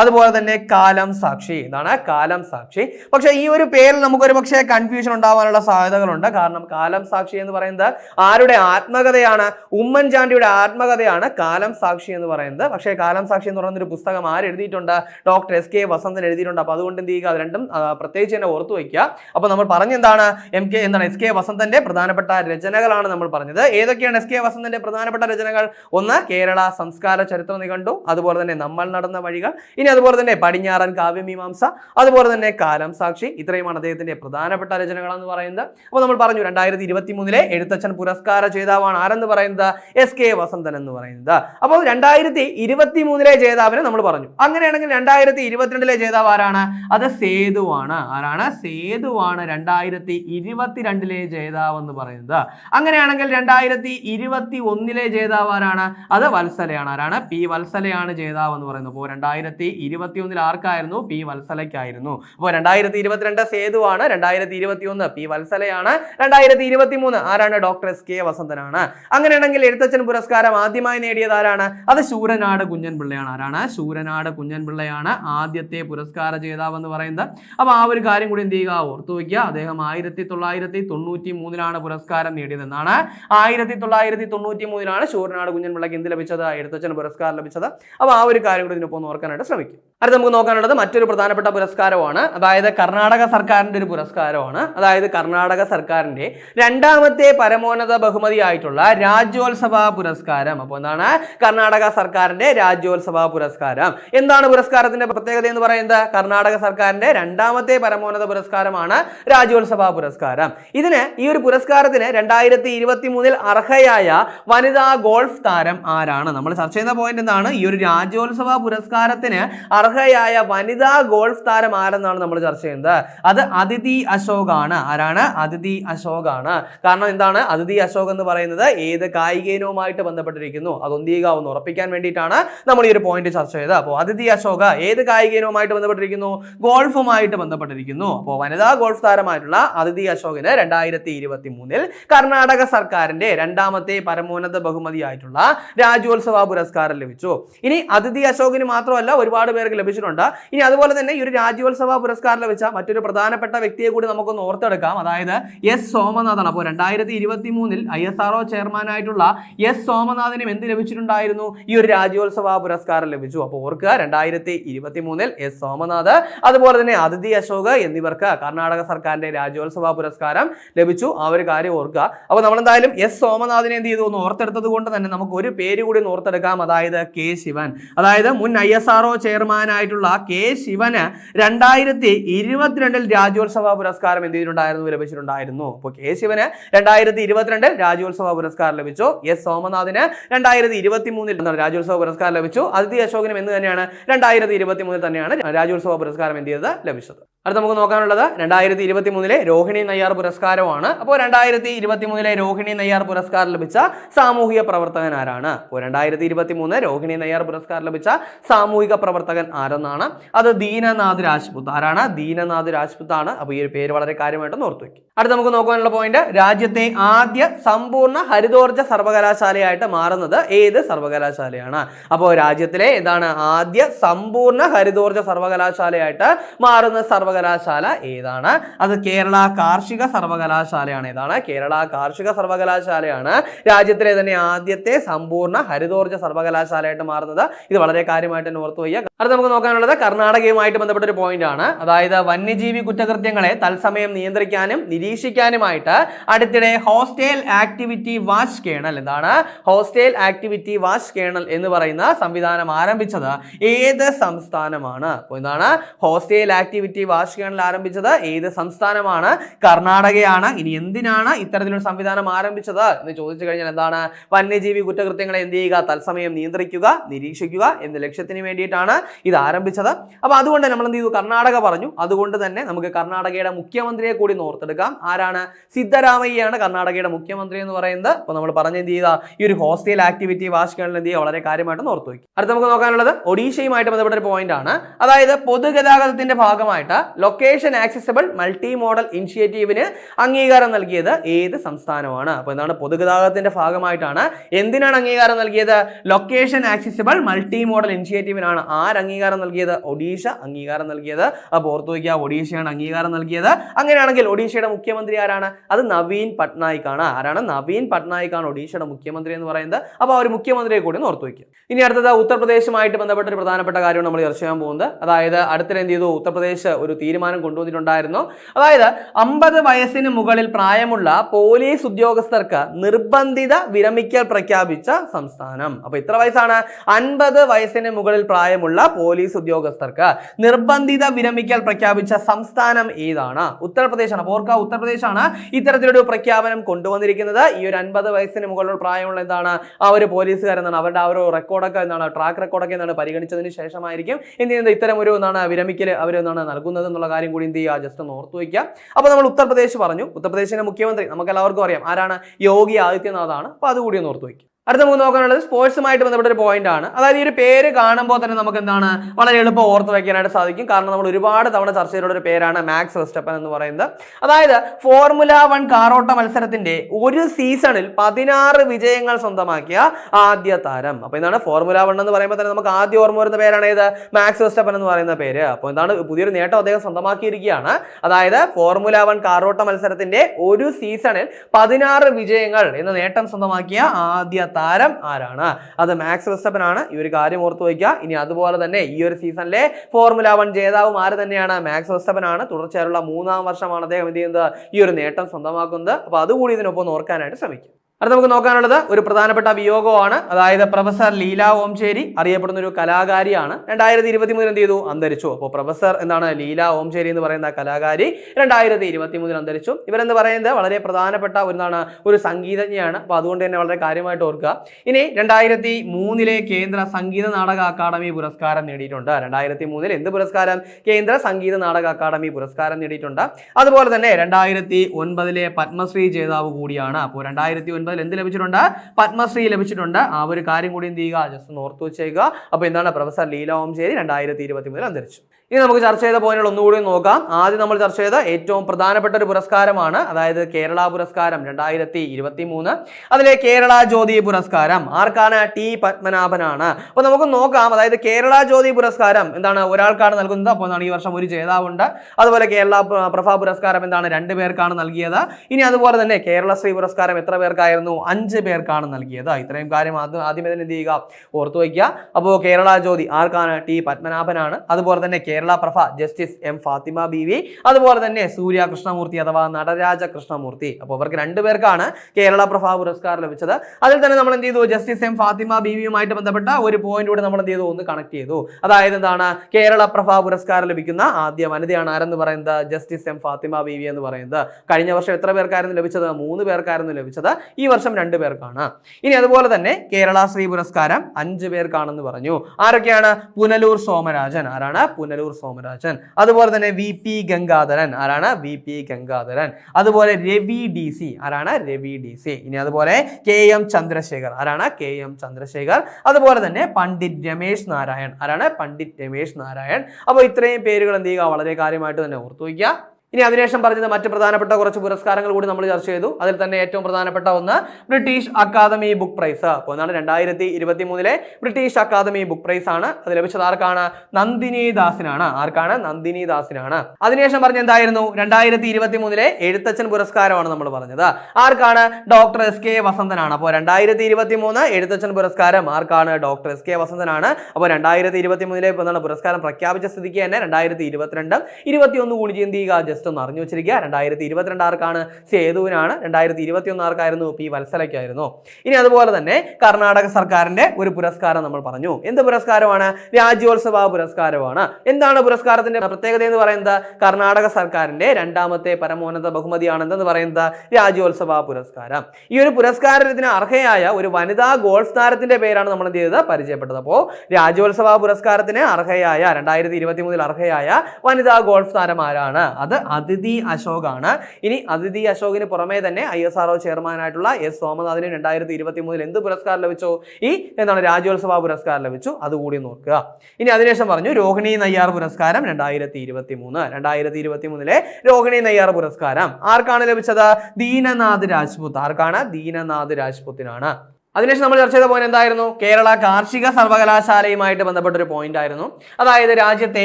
അതുപോലെ തന്നെ കാലം സാക്ഷി ഇതാണ് കാലം സാക്ഷി പക്ഷേ ഈ ഒരു പേരിൽ നമുക്കൊരു പക്ഷേ കൺഫ്യൂഷൻ ഉണ്ടാവാനുള്ള സാധ്യതകളുണ്ട് കാരണം കാലം സാക്ഷി എന്ന് പറയുന്നത് ആരുടെ ആത്മകഥയാണ് ഉമ്മൻചാണ്ടിയുടെ ആത്മകഥയാണ് കാലം സാക്ഷി എന്ന് പറയുന്നത് പക്ഷേ കാലം സാക്ഷി എന്ന് പറയുന്ന ഒരു പുസ്തകം ആര് എഴുതിയിട്ടുണ്ട് ഡോക്ടർ എസ് കെ വസന്തൻ എഴുതിയിട്ടുണ്ട് അപ്പോൾ അതുകൊണ്ട് എന്ത് ചെയ്യുക അത് രണ്ടും പ്രത്യേകിച്ച് തന്നെ ഓർത്തു വയ്ക്കുക അപ്പോൾ നമ്മൾ പറഞ്ഞെന്താണ് എം കെ എന്താണ് എസ് കെ വസന്തന്റെ പ്രധാനപ്പെട്ട രചനകളാണ് നമ്മൾ പറഞ്ഞത് ഏതൊക്കെയാണ് എസ് കെ വസന്തന്റെ പ്രധാനപ്പെട്ട രചനകൾ ഒന്ന് കേരള സംസ്കാര ചരിത്ര നിഘണ്ടു അതുപോലെ തന്നെ നമ്മൾ നടന്ന വഴികൾ ഇനി അതുപോലെ തന്നെ പടിഞ്ഞാറൻ കാവ്യമീമാംസ അതുപോലെ തന്നെ കാലം സാക്ഷി ഇത്രയുമാണ് അദ്ദേഹത്തിന്റെ പ്രധാനപ്പെട്ട രചനകൾ എന്ന് പറയുന്നത് അപ്പോൾ നമ്മൾ പറഞ്ഞു രണ്ടായിരത്തി ഇരുപത്തി മൂന്നിലെ എഴുത്തച്ഛൻ പുരസ്കാര ജേതാവാണ് ആരെന്ന് പറയുന്നത് എസ് കെ വസന്തൻ എന്ന് പറയുന്നത് അപ്പോൾ രണ്ടായിരത്തി ഇരുപത്തി മൂന്നിലെ ജേതാവിനെ നമ്മൾ പറഞ്ഞു അങ്ങനെയാണെങ്കിൽ രണ്ടായിരത്തി ഇരുപത്തിരണ്ടിലെ ജേതാവ് ആരാണ് അത് സേതുവാണ് ആരാണ് സേതുവാണ് രണ്ടായിരത്തി ഇരുപത്തിരണ്ടിലെ ജേതാവ് എന്ന് പറയുന്നത് അങ്ങനെയാണെങ്കിൽ രണ്ടായിരത്തി ഇരുപത്തി ഒന്നിലെ ജേതാവ് ആരാണ് അത് വത്സലയാണ് ആരാണ് പി വത്സലയാണ് ജേതാവ് എന്ന് പറയുന്നത് അപ്പോൾ രണ്ടായിരത്തി ഇരുപത്തി ഒന്നിൽ ആർക്കായിരുന്നു പി വത്സലയ്ക്കായിരുന്നു അപ്പോൾ രണ്ടായിരത്തി ഇരുപത്തിരണ്ട് സേതുവാണ് രണ്ടായിരത്തി ഇരുപത്തി ഒന്ന് പി വത്സലയാണ് രണ്ടായിരത്തി ഇരുപത്തി മൂന്ന് ആരാണ് ഡോക്ടർ എസ് കെ വസന്തനാണ് അങ്ങനെയാണെങ്കിൽ എഴുത്തച്ഛൻ പുരസ്കാരം ആദ്യമായി നേടിയത് ആരാണ് അത് ശൂരനാട് കുഞ്ഞൻ പിള്ളയാണ് ആരാണ് ശൂരനാട് കുഞ്ഞൻ പിള്ളയാണ് ആദ്യത്തെ പുരസ്കാര ജേതാവ് എന്ന് പറയുന്നത് അപ്പോൾ ആ ഒരു കാര്യം കൂടി എന്ത് ചെയ്യുക ഓർത്തു വയ്ക്കുക അദ്ദേഹം ആയിരത്തി തൊള്ളായിരത്തി തൊണ്ണൂറ്റി മൂന്നിലാണ് പുരസ്കാരം നേടിയതെന്നാണ് ആയിരത്തി തൊള്ളായിരത്തി തൊണ്ണൂറ്റി മൂന്നിലാണ് ഷൂർനാട് കുഞ്ഞൻ പിള്ളക്ക് എന്ത് ലഭിച്ചത് എഴുത്തച്ഛന് പുരസ്കാരം ലഭിച്ചത് അപ്പോൾ ആ ഒരു കാര്യം കൂടി ഇതിനൊപ്പം ഓർക്കാനായിട്ട് ശ്രമിക്കും അടുത്ത നമുക്ക് നോക്കാനുള്ളത് മറ്റൊരു പ്രധാനപ്പെട്ട പുരസ്കാരമാണ് അതായത് കർണാടക സർക്കാരിൻ്റെ ഒരു പുരസ്കാരമാണ് അതായത് കർണാടക സർക്കാരിൻ്റെ രണ്ടാമത്തെ പരമോന്നത ബഹുമതിയായിട്ടുള്ള രാജ്യോത്സവ പുരസ്കാരം അപ്പോൾ എന്താണ് കർണാടക സർക്കാരിൻ്റെ രാജ്യോത്സവ പുരസ്കാരം എന്താണ് പുരസ്കാരത്തിന്റെ പ്രത്യേകത എന്ന് പറയുന്നത് കർണാടക സർക്കാരിന്റെ രണ്ടാമത്തെ പരമോന്നത പുരസ്കാരമാണ് രാജ്യോത്സവ പുരസ്കാരം ഇതിന് ഈ ഒരു പുരസ്കാരത്തിന് രണ്ടായിരത്തി ഇരുപത്തി മൂന്നിൽ അർഹയായ വനിതാ ഗോൾഫ് താരം ആരാണ് നമ്മൾ ചർച്ച ചെയ്യുന്ന പോയിന്റ് എന്താണ് ഈ ഒരു രാജ്യോത്സവ പുരസ്കാരത്തിന് അർഹയായ വനിതാ ഗോൾഫ് താരം ആരെന്നാണ് നമ്മൾ ചർച്ച ചെയ്യുന്നത് അത് അതിഥി അശോക് ആണ് ആരാണ് അതിഥി അശോക് ആണ് കാരണം എന്താണ് അതിഥി അശോക് എന്ന് പറയുന്നത് ഏത് കായിക ഇനവുമായിട്ട് ബന്ധപ്പെട്ടിരിക്കുന്നു അതൊന്തികാവെന്ന് ഉറപ്പിക്കാൻ വേണ്ടിയിട്ടാണ് നമ്മൾ ഈ ഒരു പോയിന്റ് ചർച്ച ചെയ്തത് അപ്പോൾ അതിഥി അശോക ഏത് കായിക ഇനവുമായിട്ട് ബന്ധപ്പെട്ടിരിക്കുന്നു ഗോൾഫുമായിട്ട് ബന്ധപ്പെട്ടിരിക്കുന്നു അപ്പോൾ വനിതാ ഗോൾഫ് താരമായിട്ടുള്ള അതിഥി അശോകിന് രണ്ടായിരത്തി ഇരുപത്തി മൂന്നിൽ കർണാടക സർക്കാർ സർക്കാരിന്റെ രണ്ടാമത്തെ പരമോന്നത ബഹുമതിയായിട്ടുള്ള രാജ്യോത്സവ പുരസ്കാരം ലഭിച്ചു ഇനി അതിഥി അശോകിന് മാത്രമല്ല ഒരുപാട് പേർക്ക് ലഭിച്ചിട്ടുണ്ട് ഇനി അതുപോലെ തന്നെ ഈ ഒരു രാജ്യോത്സവ പുരസ്കാരം ലഭിച്ച മറ്റൊരു പ്രധാനപ്പെട്ട വ്യക്തിയെ കൂടി നമുക്കൊന്ന് ഓർത്തെടുക്കാം അതായത് എസ് സോമനാഥാണ് അപ്പോൾ രണ്ടായിരത്തി ഇരുപത്തി മൂന്നിൽ ഐ എസ് ആർഒ ചെയർമാനായിട്ടുള്ള എസ് സോമനാഥിനും എന്ത് ലഭിച്ചിട്ടുണ്ടായിരുന്നു ഈ ഒരു രാജ്യോത്സവ പുരസ്കാരം ലഭിച്ചു അപ്പോൾ ഓർക്കുക രണ്ടായിരത്തി ഇരുപത്തി മൂന്നിൽ എസ് സോമനാഥ് അതുപോലെ തന്നെ അതിഥി അശോക് എന്നിവർക്ക് കർണാടക സർക്കാരിന്റെ രാജ്യോത്സവ പുരസ്കാരം ലഭിച്ചു ആ ഒരു കാര്യം ഓർക്കുക അപ്പോൾ നമ്മൾ എന്തായാലും എന്തായാലും എസ് സോമനാഥിനെ എന്ത് ചെയ്തു എന്ന് ഓർത്തെടുത്തത് കൊണ്ട് തന്നെ നമുക്ക് ഒരു പേര് കൂടി ഓർത്തെടുക്കാം അതായത് കെ ശിവൻ അതായത് മുൻ ഐ എസ് ആർ ഒ ചെയർമാനായിട്ടുള്ള കെ ശിവന് രണ്ടായിരത്തി ഇരുപത്തിരണ്ടിൽ രാജ്യോത്സവ പുരസ്കാരം എന്ത് ചെയ്തിട്ടുണ്ടായിരുന്നു ലഭിച്ചിട്ടുണ്ടായിരുന്നു അപ്പോൾ കെ ശിവന് രണ്ടായിരത്തി ഇരുപത്തിരണ്ടിൽ രാജ്യോത്സവ പുരസ്കാരം ലഭിച്ചു എസ് സോമനാഥിന് രണ്ടായിരത്തി ഇരുപത്തി മൂന്നിൽ രാജ്യോത്സവ പുരസ്കാരം ലഭിച്ചു അതിഥി അശോകനും എന്ന് തന്നെയാണ് രണ്ടായിരത്തി ഇരുപത്തി മൂന്നിൽ തന്നെയാണ് രാജ്യോത്സവ പുരസ്കാരം എന്ത് ചെയ്തത് ലഭിച്ചത് അടുത്ത നമുക്ക് നോക്കാനുള്ളത് രണ്ടായിരത്തി ഇരുപത്തി മൂന്നിലെ രോഹിണി നയ്യാർ പുരസ്കാരമാണ് അപ്പോൾ രണ്ടായിരത്തി ഇരുപത്തി മൂന്നിലെ രോഹിണി നയ്യാർ പുരസ്കാരം ലഭിച്ച സാമൂഹിക പ്രവർത്തകൻ ആരാണ് അപ്പോൾ രണ്ടായിരത്തി ഇരുപത്തി മൂന്ന് രോഹിണി നയ്യാർ പുരസ്കാരം ലഭിച്ച സാമൂഹിക പ്രവർത്തകൻ ആരെന്നാണ് അത് ദീനനാഥ് രാജ്പുത് ആരാണ് ദീനനാഥ് രാജ്പുത് ആണ് അപ്പോൾ ഈ ഒരു പേര് വളരെ കാര്യമായിട്ട് ഓർത്തു വയ്ക്കും അടുത്ത നമുക്ക് നോക്കാനുള്ള പോയിന്റ് രാജ്യത്തെ ആദ്യ സമ്പൂർണ്ണ ഹരിതോർജ്ജ സർവകലാശാലയായിട്ട് മാറുന്നത് ഏത് സർവകലാശാലയാണ് അപ്പോൾ രാജ്യത്തിലെ ഇതാണ് ആദ്യ സമ്പൂർണ്ണ ഹരിതോർജ്ജ സർവകലാശാലയായിട്ട് മാറുന്ന സർവകലാശാല സർവകലാശാല ഏതാണ് അത് കേരള കാർഷിക സർവകലാശാലയാണ് ഏതാണ് കേരള കാർഷിക സർവകലാശാലയാണ് രാജ്യത്തിലെ തന്നെ ആദ്യത്തെ സമ്പൂർണ്ണ ഹരിതോർജ സർവകലാശാലയായിട്ട് മാറുന്നത് ഇത് വളരെ കാര്യമായിട്ട് തന്നെ ഓർത്തു വയ്യ അടുത്ത നമുക്ക് നോക്കാനുള്ളത് കർണാടകയുമായിട്ട് ബന്ധപ്പെട്ട ഒരു പോയിന്റ് ആണ് അതായത് വന്യജീവി കുറ്റകൃത്യങ്ങളെ തത്സമയം നിയന്ത്രിക്കാനും നിരീക്ഷിക്കാനുമായിട്ട് അടുത്തിടെ ഹോസ്റ്റേൽ ആക്ടിവിറ്റി വാച്ച് കേണൽ എന്താണ് ഹോസ്റ്റേൽ ആക്ടിവിറ്റി വാച്ച് കേണൽ എന്ന് പറയുന്ന സംവിധാനം ആരംഭിച്ചത് ഏത് സംസ്ഥാനമാണ് എന്താണ് ഹോസ്റ്റേൽ ആക്ടിവിറ്റി വാശികളിൽ ആരംഭിച്ചത് ഏത് സംസ്ഥാനമാണ് കർണാടകയാണ് ഇനി എന്തിനാണ് ഇത്തരത്തിലൊരു സംവിധാനം ആരംഭിച്ചത് എന്ന് ചോദിച്ചു കഴിഞ്ഞാൽ എന്താണ് വന്യജീവി കുറ്റകൃത്യങ്ങളെ എന്ത് ചെയ്യുക തത്സമയം നിയന്ത്രിക്കുക നിരീക്ഷിക്കുക എന്ന ലക്ഷ്യത്തിന് വേണ്ടിയിട്ടാണ് ഇത് ആരംഭിച്ചത് അപ്പോൾ അതുകൊണ്ട് നമ്മൾ എന്ത് ചെയ്തു കർണാടക പറഞ്ഞു അതുകൊണ്ട് തന്നെ നമുക്ക് കർണാടകയുടെ മുഖ്യമന്ത്രിയെ കൂടി ഓർത്തെടുക്കാം ആരാണ് സിദ്ധരാമയ്യാണ് കർണാടകയുടെ മുഖ്യമന്ത്രി എന്ന് പറയുന്നത് അപ്പോൾ നമ്മൾ പറഞ്ഞ എന്ത് ചെയ്യുക ഈ ഒരു ഹോസ്റ്റൽ ആക്ടിവിറ്റി വാർഷികളിൽ എന്ത് ചെയ്യുക വളരെ കാര്യമായിട്ട് ഓർത്തു വയ്ക്കും അടുത്ത നമുക്ക് നോക്കാനുള്ളത് ഒഡീഷയുമായിട്ട് ബന്ധപ്പെട്ട ഒരു പോയിന്റ് ആണ് അതായത് പൊതുഗതാഗതത്തിന്റെ ഭാഗമായിട്ട് ലൊക്കേഷൻ ആക്സസബിൾ മൾട്ടി മോഡൽ ഇനിഷ്യേറ്റീവിന് അംഗീകാരം നൽകിയത് ഏത് സംസ്ഥാനമാണ് അപ്പോൾ എന്താണ് പൊതുഗതാഗതത്തിന്റെ ഭാഗമായിട്ടാണ് എന്തിനാണ് അംഗീകാരം നൽകിയത് ലൊക്കേഷൻ ആക്സസബിൾ മൾട്ടി മോഡൽ ഇനിഷ്യേറ്റീവിനാണ് ആര് അംഗീകാരം നൽകിയത് ഒഡീഷ അംഗീകാരം നൽകിയത് അപ്പോൾ ഓർത്തു വയ്ക്കുക ഒഡീഷയാണ് അംഗീകാരം നൽകിയത് അങ്ങനെയാണെങ്കിൽ ഒഡീഷയുടെ മുഖ്യമന്ത്രി ആരാണ് അത് നവീൻ പട്നായിക് ആണ് ആരാണ് നവീൻ പട്നായിക് ആണ് ഒഡീഷയുടെ മുഖ്യമന്ത്രി എന്ന് പറയുന്നത് അപ്പോൾ ആ ഒരു മുഖ്യമന്ത്രിയെ കൂടി ഓർത്തു വയ്ക്കുക ഇനി അടുത്തത് ഉത്തർപ്രദേശുമായിട്ട് ബന്ധപ്പെട്ട ഒരു പ്രധാനപ്പെട്ട കാര്യമാണ് നമ്മൾ ചർച്ച ചെയ്യാൻ പോകുന്നത് അതായത് അടുത്തിടെ എന്ത് ചെയ്തു ഉത്തർപ്രദേശ് ഒരു തീരുമാനം കൊണ്ടുവന്നിട്ടുണ്ടായിരുന്നു അതായത് അമ്പത് വയസ്സിന് മുകളിൽ പ്രായമുള്ള പോലീസ് ഉദ്യോഗസ്ഥർക്ക് നിർബന്ധിത വിരമിക്കൽ പ്രഖ്യാപിച്ച സംസ്ഥാനം അപ്പോൾ ഇത്ര വയസ്സാണ് അൻപത് വയസ്സിന് മുകളിൽ പ്രായമുള്ള പോലീസ് ഉദ്യോഗസ്ഥർക്ക് നിർബന്ധിത വിരമിക്കൽ പ്രഖ്യാപിച്ച സംസ്ഥാനം ഏതാണ് ഉത്തർപ്രദേശാണ് അപ്പോൾ ഉത്തർപ്രദേശ് ഉത്തർപ്രദേശാണ് ഇത്തരത്തിലൊരു പ്രഖ്യാപനം കൊണ്ടുവന്നിരിക്കുന്നത് ഈ ഒരു അൻപത് വയസ്സിന് മുകളിലുള്ള പ്രായമുള്ള എന്താണ് ആ ഒരു പോലീസുകാരെന്നാണ് അവരുടെ ആ ഒരു റെക്കോർഡൊക്കെ എന്താണ് ട്രാക്ക് റെക്കോർഡൊക്കെ എന്താണ് പരിഗണിച്ചതിന് ശേഷമായിരിക്കും എന്ത് ചെയ്യുന്നത് ഇത്തരം ഒരു എന്താണ് വിരമിക്കൽ അവർ നൽകുന്നത് എന്നുള്ള കാര്യം കൂടി എന്ത് ചെയ്യുക ജസ്റ്റ് ഒന്ന് ഓർത്തു വയ്ക്കുക അപ്പോൾ നമ്മൾ ഉത്തർപ്രദേശ് പറഞ്ഞു ഉത്തർപ്രദേശിന്റെ മുഖ്യമന്ത്രി നമുക്ക് എല്ലാവർക്കും അറിയാം ആരാണ് യോഗി ആദിത്യനാഥാണ് അപ്പോൾ അതുകൂടി ഒന്ന് ഓർത്തു വയ്ക്കുക അടുത്ത നമുക്ക് നോക്കാനുള്ളത് സ്പോർട്സുമായിട്ട് ബന്ധപ്പെട്ട ഒരു പോയിന്റ് ആണ് അതായത് ഈ ഒരു പേര് കാണുമ്പോൾ തന്നെ നമുക്ക് എന്താണ് വളരെ എളുപ്പം ഓർത്ത് വെക്കാനായിട്ട് സാധിക്കും കാരണം നമ്മൾ ഒരുപാട് തവണ ചർച്ച ചെയ്തിട്ടുള്ള ഒരു പേരാണ് മാക്സ് വെസ്റ്റപ്പൻ എന്ന് പറയുന്നത് അതായത് ഫോർമുല വൺ കാറോട്ട മത്സരത്തിന്റെ ഒരു സീസണിൽ പതിനാറ് വിജയങ്ങൾ സ്വന്തമാക്കിയ ആദ്യ താരം അപ്പൊ എന്താണ് ഫോർമുല വൺ എന്ന് പറയുമ്പോൾ തന്നെ നമുക്ക് ആദ്യം ഓർമ്മ വരുന്ന പേരാണ് ഏത് മാക്സ് വെസ്റ്റപ്പൻ എന്ന് പറയുന്ന പേര് അപ്പോൾ എന്താണ് പുതിയൊരു നേട്ടം അദ്ദേഹം സ്വന്തമാക്കിയിരിക്കുകയാണ് അതായത് ഫോർമുല വൺ കാറോട്ട മത്സരത്തിന്റെ ഒരു സീസണിൽ പതിനാറ് വിജയങ്ങൾ എന്ന നേട്ടം സ്വന്തമാക്കിയ ആദ്യ താരം ആരാണ് അത് മാക്സ് വെസ്റ്റപ്പൻ ആണ് ഈ ഒരു കാര്യം ഓർത്തു വയ്ക്കുക ഇനി അതുപോലെ തന്നെ ഈ ഒരു സീസണിലെ ഫോർമുല വൺ ജേതാവും ആര് തന്നെയാണ് മാക്സ് വെസ്റ്റപ്പൻ ആണ് തുടർച്ചയായുള്ള മൂന്നാം വർഷമാണ് അദ്ദേഹം എന്ത് ചെയ്യുന്നത് ഈ ഒരു നേട്ടം സ്വന്തമാക്കുന്നത് അപ്പോൾ അതുകൂടി ഇതിനൊപ്പം ഓർക്കാനായിട്ട് ശ്രമിക്കും അടുത്ത നമുക്ക് നോക്കാനുള്ളത് ഒരു പ്രധാനപ്പെട്ട വിയോഗമാണ് അതായത് പ്രൊഫസർ ലീല ഓംശേരി അറിയപ്പെടുന്ന ഒരു കലാകാരിയാണ് രണ്ടായിരത്തി ഇരുപത്തി മൂന്നിൽ എന്ത് ചെയ്തു അന്തരിച്ചു അപ്പോൾ പ്രൊഫസർ എന്താണ് ലീല ഓംശേരി എന്ന് പറയുന്ന കലാകാരി രണ്ടായിരത്തി ഇരുപത്തി മൂന്നിൽ അന്തരിച്ചു ഇവരെന്ന് പറയുന്നത് വളരെ പ്രധാനപ്പെട്ട എന്താണ് ഒരു സംഗീതജ്ഞയാണ് അപ്പോൾ അതുകൊണ്ട് തന്നെ വളരെ കാര്യമായിട്ട് ഓർക്കുക ഇനി രണ്ടായിരത്തി മൂന്നിലെ കേന്ദ്ര സംഗീത നാടക അക്കാദമി പുരസ്കാരം നേടിയിട്ടുണ്ട് രണ്ടായിരത്തി മൂന്നിൽ എന്ത് പുരസ്കാരം കേന്ദ്ര സംഗീത നാടക അക്കാദമി പുരസ്കാരം നേടിയിട്ടുണ്ട് അതുപോലെ തന്നെ രണ്ടായിരത്തി ഒൻപതിലെ പത്മശ്രീ ജേതാവ് കൂടിയാണ് അപ്പോൾ രണ്ടായിരത്തി പത്തൊൻപതിൽ എന്ത് ലഭിച്ചിട്ടുണ്ട് പത്മശ്രീ ലഭിച്ചിട്ടുണ്ട് ആ ഒരു കാര്യം കൂടി എന്ത് ചെയ്യുക ജസ്റ്റ് ഓർത്തു വെച്ചേക്കുക അപ്പോൾ എന്താണ് പ്രൊഫസർ ലീല ഓംശേരി രണ്ടായിരത്തി ഇരുപത്തി മൂന്നിൽ അന്തരിച്ചു ഇനി നമുക്ക് ചർച്ച ചെയ്ത പോയിന്റുകൾ ഒന്നുകൂടി നോക്കാം ആദ്യം നമ്മൾ ചർച്ച ചെയ്ത ഏറ്റവും പ്രധാനപ്പെട്ട ഒരു പുരസ്കാരമാണ് അതായത് കേരള പുരസ്കാരം രണ്ടായിരത്തി ഇരുപത്തി മൂന്ന് അതിലെ കേരള ജ്യോതി പുരസ്കാരം ആർക്കാണ് ടി പത്മനാഭനാണ് അപ്പോൾ നമുക്ക് നോക്കാം അതായത് കേരള ജ്യോതി പുരസ്കാരം എന്താണ് ഒരാൾക്കാണ് നൽകുന്നത് അപ്പോൾ എന്താണ് ഈ വർഷം ഒരു ജേതാവുണ്ട് അതുപോലെ കേരള പ്രഭാ പുരസ്കാരം എന്താണ് രണ്ടു പേർക്കാണ് നൽകിയത് ഇനി അതുപോലെ തന്നെ കേരള ശ്രീ പുരസ്കാരം എത്ര പേർക്കായിരുന്നു അഞ്ച് പേർക്കാണ് നൽകിയത് ഇത്രയും കാര്യം ആദ്യം ആദ്യമേ തന്നെ എന്ത് ചെയ്യുക ഓർത്തു വയ്ക്കുക അപ്പോൾ കേരള ജ്യോതി ആർക്കാണ് ടി പത്മനാഭനാണ് അതുപോലെ തന്നെ Kerala Prabha justice M Fathima Beevi അതുപോലെ തന്നെ സൂര്യ കൃഷ്ണമൂർത്തി അഥവാ നടരാജ കൃഷ്ണമൂർത്തി അപ്പോൾ അവർക്ക് രണ്ടുപേർക്കാണ് കേരള പ്രഭ പുരസ്കാരം ലഭിച്ചത് അതിൽ തന്നെ നമ്മൾ എന്ത് ചെയ്തു ജസ്റ്റിസ് എം ഫാത്തിമ ബി വിയുമായിട്ട് ബന്ധപ്പെട്ട ഒരു പോയിന്റ് കൂടെ നമ്മൾ എന്ത് ചെയ്തു ഒന്ന് കണക്ട് ചെയ്തു അതായത് എന്താണ് കേരള പ്രഭ പുരസ്കാരം ലഭിക്കുന്ന ആദ്യ വനിതയാണ് ആരെന്ന് പറയുന്നത് justice M Fathima Beevi എന്ന് പറയുന്നത് കഴിഞ്ഞ വർഷം എത്ര പേർക്കായിരുന്നു ലഭിച്ചത് മൂന്ന് പേർക്കായിരുന്നു ലഭിച്ചത് ഈ വർഷം രണ്ടു പേർക്കാണ് ഇനി അതുപോലെ തന്നെ കേരള ശ്രീ പുരസ്കാരം അഞ്ച് പേർക്കാണെന്ന് പറഞ്ഞു ആരൊക്കെയാണ് പുനലൂർ സോമരാജൻ ആരാണ് പുനലൂർ വണ്ടൂർ സോമരാജൻ അതുപോലെ തന്നെ വി പി ഗംഗാധരൻ ആരാണ് വി പി ഗംഗാധരൻ അതുപോലെ രവി ഡി സി ആരാണ് രവി ഡി സി ഇനി അതുപോലെ കെ എം ചന്ദ്രശേഖർ ആരാണ് കെ എം ചന്ദ്രശേഖർ അതുപോലെ തന്നെ പണ്ഡിറ്റ് രമേശ് നാരായൺ ആരാണ് പണ്ഡിറ്റ് രമേശ് നാരായൺ അപ്പോൾ ഇത്രയും പേരുകൾ എന്ത് ചെയ്യുക വളരെ കാര്യമായിട്ട് തന്നെ ഓർത്തു വയ്ക്കുക ഇനി അതിനുശേഷം പറഞ്ഞത് മറ്റ് പ്രധാനപ്പെട്ട കുറച്ച് പുരസ്കാരങ്ങൾ കൂടി നമ്മൾ ചർച്ച ചെയ്തു അതിൽ തന്നെ ഏറ്റവും പ്രധാനപ്പെട്ട ഒന്ന് ബ്രിട്ടീഷ് അക്കാദമി ബുക്ക് പ്രൈസ് അപ്പോൾ എന്താണ് രണ്ടായിരത്തി ഇരുപത്തി മൂന്നിലെ ബ്രിട്ടീഷ് അക്കാദമി ബുക്ക് പ്രൈസ് ആണ് അത് ലഭിച്ചത് ആർക്കാണ് നന്ദിനി ദാസിനാണ് ആർക്കാണ് നന്ദിനി ദാസിനാണ് അതിനുശേഷം പറഞ്ഞ എന്തായിരുന്നു രണ്ടായിരത്തി ഇരുപത്തി മൂന്നിലെ എഴുത്തച്ഛൻ പുരസ്കാരമാണ് നമ്മൾ പറഞ്ഞത് ആർക്കാണ് ഡോക്ടർ എസ് കെ വസന്തനാണ് അപ്പോൾ രണ്ടായിരത്തി ഇരുപത്തി മൂന്ന് എഴുത്തച്ഛൻ പുരസ്കാരം ആർക്കാണ് ഡോക്ടർ എസ് കെ വസന്തനാണ് അപ്പോൾ രണ്ടായിരത്തി ഇരുപത്തി മൂന്നിലെ എന്താണ് പുരസ്കാരം പ്രഖ്യാപിച്ച സ്ഥിതിക്ക് തന്നെ രണ്ടായിരത്തി ഇരുപത്തിരണ്ട് ഇരുപത്തിയൊന്ന് കൂടി ചെയ്യുന്ന ജസ്റ്റ് ഒന്ന് അറിഞ്ഞു വെച്ചിരിക്കുക രണ്ടായിരത്തി ഇരുപത്തിരണ്ട് ആർക്കാണ് സേതുവിനാണ് രണ്ടായിരത്തി ഇരുപത്തി ഒന്ന് ആർക്കായിരുന്നു പി വത്സലയ്ക്കായിരുന്നു ഇനി അതുപോലെ തന്നെ കർണാടക സർക്കാരിന്റെ ഒരു പുരസ്കാരം നമ്മൾ പറഞ്ഞു എന്ത് പുരസ്കാരമാണ് രാജ്യോത്സവ പുരസ്കാരമാണ് എന്താണ് പുരസ്കാരത്തിന്റെ പ്രത്യേകത എന്ന് പറയുന്നത് കർണാടക സർക്കാരിന്റെ രണ്ടാമത്തെ പരമോന്നത ബഹുമതിയാണ് എന്തെന്ന് പറയുന്നത് രാജ്യോത്സവ പുരസ്കാരം ഈ ഒരു പുരസ്കാരത്തിന് അർഹയായ ഒരു വനിതാ ഗോൾഫ് താരത്തിന്റെ പേരാണ് നമ്മൾ എന്ത് ചെയ്തത് പരിചയപ്പെട്ടത് അപ്പോൾ രാജ്യോത്സവ പുരസ്കാരത്തിന് അർഹയായ രണ്ടായിരത്തി ഇരുപത്തി മൂന്നിൽ അർഹയായ വനിതാ ഗോൾഫ് താരം ആരാണ് അത് അതിഥി അശോകാണ് ഇനി അതിഥി അശോകിന് പുറമേ തന്നെ ഐ എസ് ആർ ഒ ചെയർമാനായിട്ടുള്ള എസ് സോമനാഥിന് രണ്ടായിരത്തി ഇരുപത്തി മൂന്നിൽ എന്ത് പുരസ്കാരം ലഭിച്ചു ഈ എന്താണ് രാജ്യോത്സവ പുരസ്കാരം ലഭിച്ചു അതുകൂടി നോക്കുക ഇനി അതിനുശേഷം പറഞ്ഞു രോഹിണി നയ്യാർ പുരസ്കാരം രണ്ടായിരത്തി ഇരുപത്തി മൂന്ന് രണ്ടായിരത്തി ഇരുപത്തി മൂന്നിലെ രോഹിണി നയ്യാർ പുരസ്കാരം ആർക്കാണ് ലഭിച്ചത് ദീനനാഥ് രാജ്പുത്ത് ആർക്കാണ് ദീനനാഥ് രാജ്പുത്തിനാണ് അതിനുശേഷം നമ്മൾ ചർച്ച ചെയ്ത പോയിന്റ് എന്തായിരുന്നു കേരള കാർഷിക സർവകലാശാലയുമായിട്ട് ബന്ധപ്പെട്ട ഒരു പോയിന്റ് ആയിരുന്നു അതായത് രാജ്യത്തെ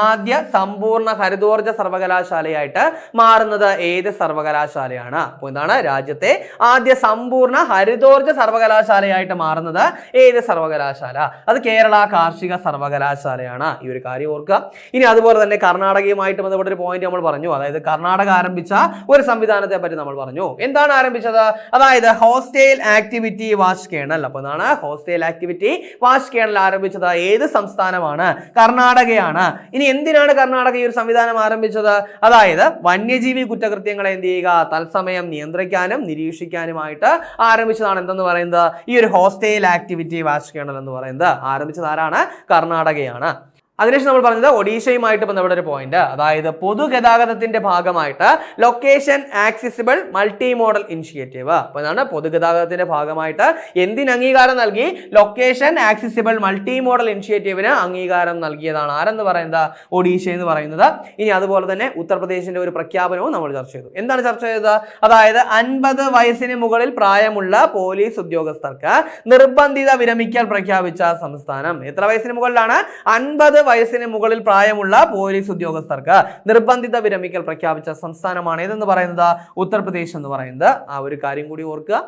ആദ്യ സമ്പൂർണ്ണ ഹരിതോർജ സർവകലാശാലയായിട്ട് മാറുന്നത് ഏത് സർവകലാശാലയാണ് അപ്പോൾ എന്താണ് രാജ്യത്തെ ആദ്യ സമ്പൂർണ്ണ ഹരിതോർജ സർവകലാശാലയായിട്ട് മാറുന്നത് ഏത് സർവകലാശാല അത് കേരള കാർഷിക സർവകലാശാലയാണ് ഈ ഒരു കാര്യം ഓർക്കുക ഇനി അതുപോലെ തന്നെ കർണാടകയുമായിട്ട് ബന്ധപ്പെട്ട ഒരു പോയിന്റ് നമ്മൾ പറഞ്ഞു അതായത് കർണാടക ആരംഭിച്ച ഒരു സംവിധാനത്തെ പറ്റി നമ്മൾ പറഞ്ഞു എന്താണ് ആരംഭിച്ചത് അതായത് ഹോസ്റ്റൈൽ ആക്ടിവിറ്റി വാസ് കേണൽ അപ്പൊ എന്താണ് ഹോസ്റ്റൈൽ ആക്ടിവിറ്റി വാഷ് കേണൽ ആരംഭിച്ചത് ഏത് സംസ്ഥാനമാണ് കർണാടകയാണ് ഇനി എന്തിനാണ് കർണാടക ഈ ഒരു സംവിധാനം ആരംഭിച്ചത് അതായത് വന്യജീവി കുറ്റകൃത്യങ്ങളെ എന്ത് ചെയ്യുക തത്സമയം നിയന്ത്രിക്കാനും നിരീക്ഷിക്കാനുമായിട്ട് ആരംഭിച്ചതാണ് എന്തെന്ന് പറയുന്നത് ഈ ഒരു ഹോസ്റ്റൽ ആക്ടിവിറ്റി വാഷ് കേണൽ എന്ന് പറയുന്നത് ആരംഭിച്ചത് ആരാണ് കർണാടകയാണ് അതിനുശേഷം നമ്മൾ പറഞ്ഞത് ഒഡീഷയുമായിട്ട് ബന്ധപ്പെട്ട ഒരു പോയിന്റ് അതായത് പൊതുഗതാഗതത്തിന്റെ ഭാഗമായിട്ട് location accessible multi modal initiative അപ്പോൾ എന്താണ് പൊതുഗതാഗതത്തിന്റെ ഭാഗമായിട്ട് എന്തിന് അംഗീകാരം നൽകി ലൊക്കേഷൻ ആക്സിസിബിൾ മൾട്ടി മോഡൽ ഇനിഷ്യേറ്റീവിന് അംഗീകാരം നൽകിയതാണ് ആരെന്ന് പറയുന്നത് ഒഡീഷ എന്ന് പറയുന്നത് ഇനി അതുപോലെ തന്നെ ഉത്തർപ്രദേശിന്റെ ഒരു പ്രഖ്യാപനവും നമ്മൾ ചർച്ച ചെയ്തു എന്താണ് ചർച്ച ചെയ്തത് അതായത് അൻപത് വയസ്സിന് മുകളിൽ പ്രായമുള്ള പോലീസ് ഉദ്യോഗസ്ഥർക്ക് നിർബന്ധിത വിരമിക്കൽ പ്രഖ്യാപിച്ച സംസ്ഥാനം എത്ര വയസ്സിന് മുകളിലാണ് അൻപത് വയസ്സിന് മുകളിൽ പ്രായമുള്ള പോലീസ് ഉദ്യോഗസ്ഥർക്ക് നിർബന്ധിത വിരമിക്കൽ പ്രഖ്യാപിച്ച സംസ്ഥാനമാണ് ഏതെന്ന് പറയുന്നത് ഉത്തർപ്രദേശ് എന്ന് പറയുന്നത് ആ ഒരു കാര്യം കൂടി ഓർക്കുക